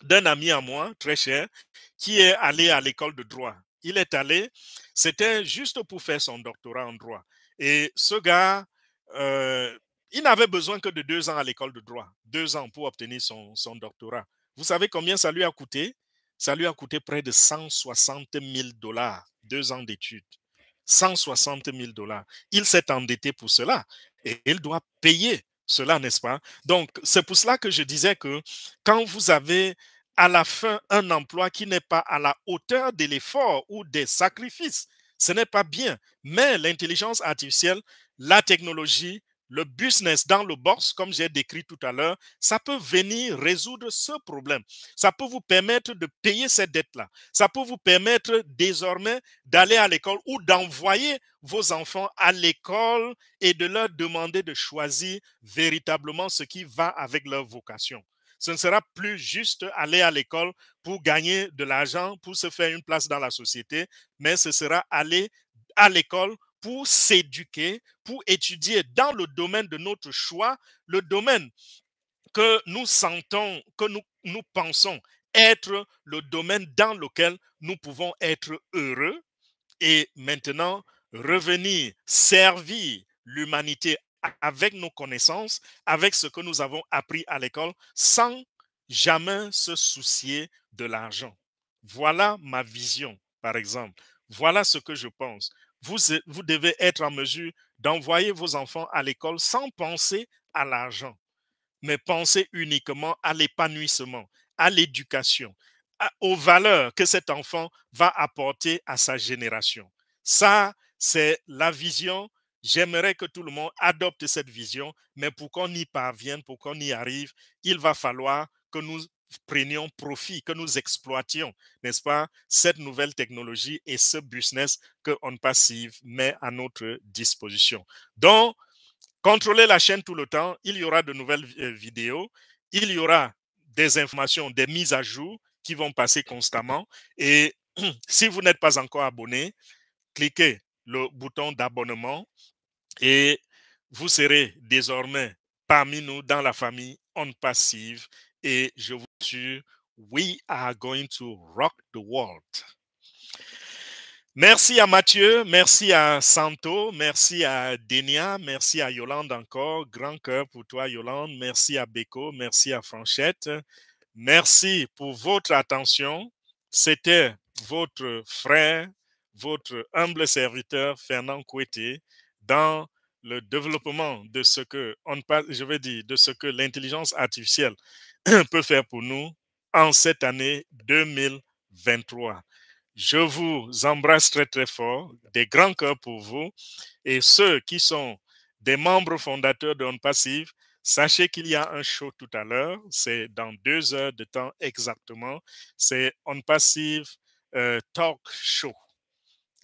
d'un ami à moi, très cher, qui est allé à l'école de droit. Il est allé, c'était juste pour faire son doctorat en droit. Et ce gars, euh, il n'avait besoin que de deux ans à l'école de droit, deux ans pour obtenir son, son doctorat. Vous savez combien ça lui a coûté Ça lui a coûté près de 160 000 dollars, deux ans d'études. 160 000 dollars. Il s'est endetté pour cela et il doit payer cela, n'est-ce pas? Donc, c'est pour cela que je disais que quand vous avez à la fin un emploi qui n'est pas à la hauteur de l'effort ou des sacrifices, ce n'est pas bien. Mais l'intelligence artificielle, la technologie le business dans le box, comme j'ai décrit tout à l'heure, ça peut venir résoudre ce problème. Ça peut vous permettre de payer cette dette-là. Ça peut vous permettre désormais d'aller à l'école ou d'envoyer vos enfants à l'école et de leur demander de choisir véritablement ce qui va avec leur vocation. Ce ne sera plus juste aller à l'école pour gagner de l'argent, pour se faire une place dans la société, mais ce sera aller à l'école pour s'éduquer, pour étudier dans le domaine de notre choix, le domaine que nous sentons, que nous, nous pensons être le domaine dans lequel nous pouvons être heureux et maintenant revenir, servir l'humanité avec nos connaissances, avec ce que nous avons appris à l'école, sans jamais se soucier de l'argent. Voilà ma vision, par exemple. Voilà ce que je pense. E, vous, devez être en mesure d'envoyer vos enfants à l'école sans penser à l'argent, mais penser uniquement à l'épanouissement, à l'éducation, aux valeurs que cet enfant va apporter à sa génération. Ça, c'est la vision. J'aimerais que tout le monde adopte cette vision, mais pour qu'on y parvienne, pour qu'on y arrive, il va falloir que nous prenions profit, que nous exploitions, n'est-ce pas, cette nouvelle technologie et ce business que OnPassive Passive met à notre disposition. Donc, contrôlez la chaîne tout le temps. Il y aura de nouvelles euh, vidéos. Il y aura des informations, des mises à jour qui vont passer constamment. Et si vous n'êtes pas encore abonné, cliquez le bouton d'abonnement et vous serez désormais parmi nous dans la famille On Passive et je vous suis we are going to rock the world. Merci à Mathieu, merci à Santo, merci à Denia, merci à Yolande encore. Grand cœur pour toi, Yolande. Merci à Beko, merci à Franchette. Merci pour votre attention. C'était votre frère, votre humble serviteur Fernand Couette, dans le développement de ce que on je vais dire de ce que l'intelligence artificielle peut faire pour nous en cette année 2023. Je vous embrasse très très fort, des grands cœurs pour vous et ceux qui sont des membres fondateurs de sachez qu'il y a un show tout à l'heure, c'est dans deux heures de temps exactement, c'est OnPassive Passive euh, Talk Show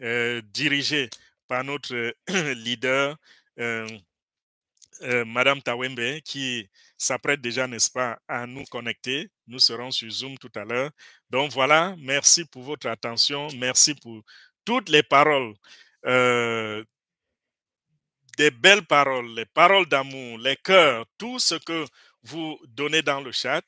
euh, dirigé par notre leader euh, euh, Madame Tawembe, qui s'apprête déjà, n'est-ce pas, à nous connecter. Nous serons sur Zoom tout à l'heure. Donc voilà, merci pour votre attention. Merci pour toutes les paroles, euh, des belles paroles, les paroles d'amour, les cœurs, tout ce que vous donnez dans le chat.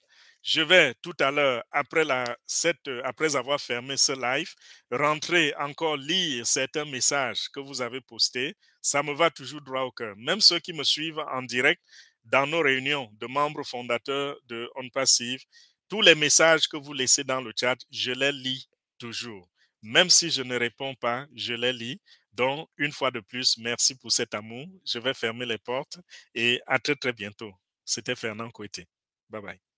Je vais tout à l'heure, après, cette, euh, après avoir fermé ce live, rentrer encore lire certains messages que vous avez postés. Ça me va toujours droit au cœur. Même ceux qui me suivent en direct dans nos réunions de membres fondateurs de On Passive, tous les messages que vous laissez dans le chat, je les lis toujours. Même si je ne réponds pas, je les lis. Donc, une fois de plus, merci pour cet amour. Je vais fermer les portes et à très, très bientôt. C'était Fernand Coité. Bye bye.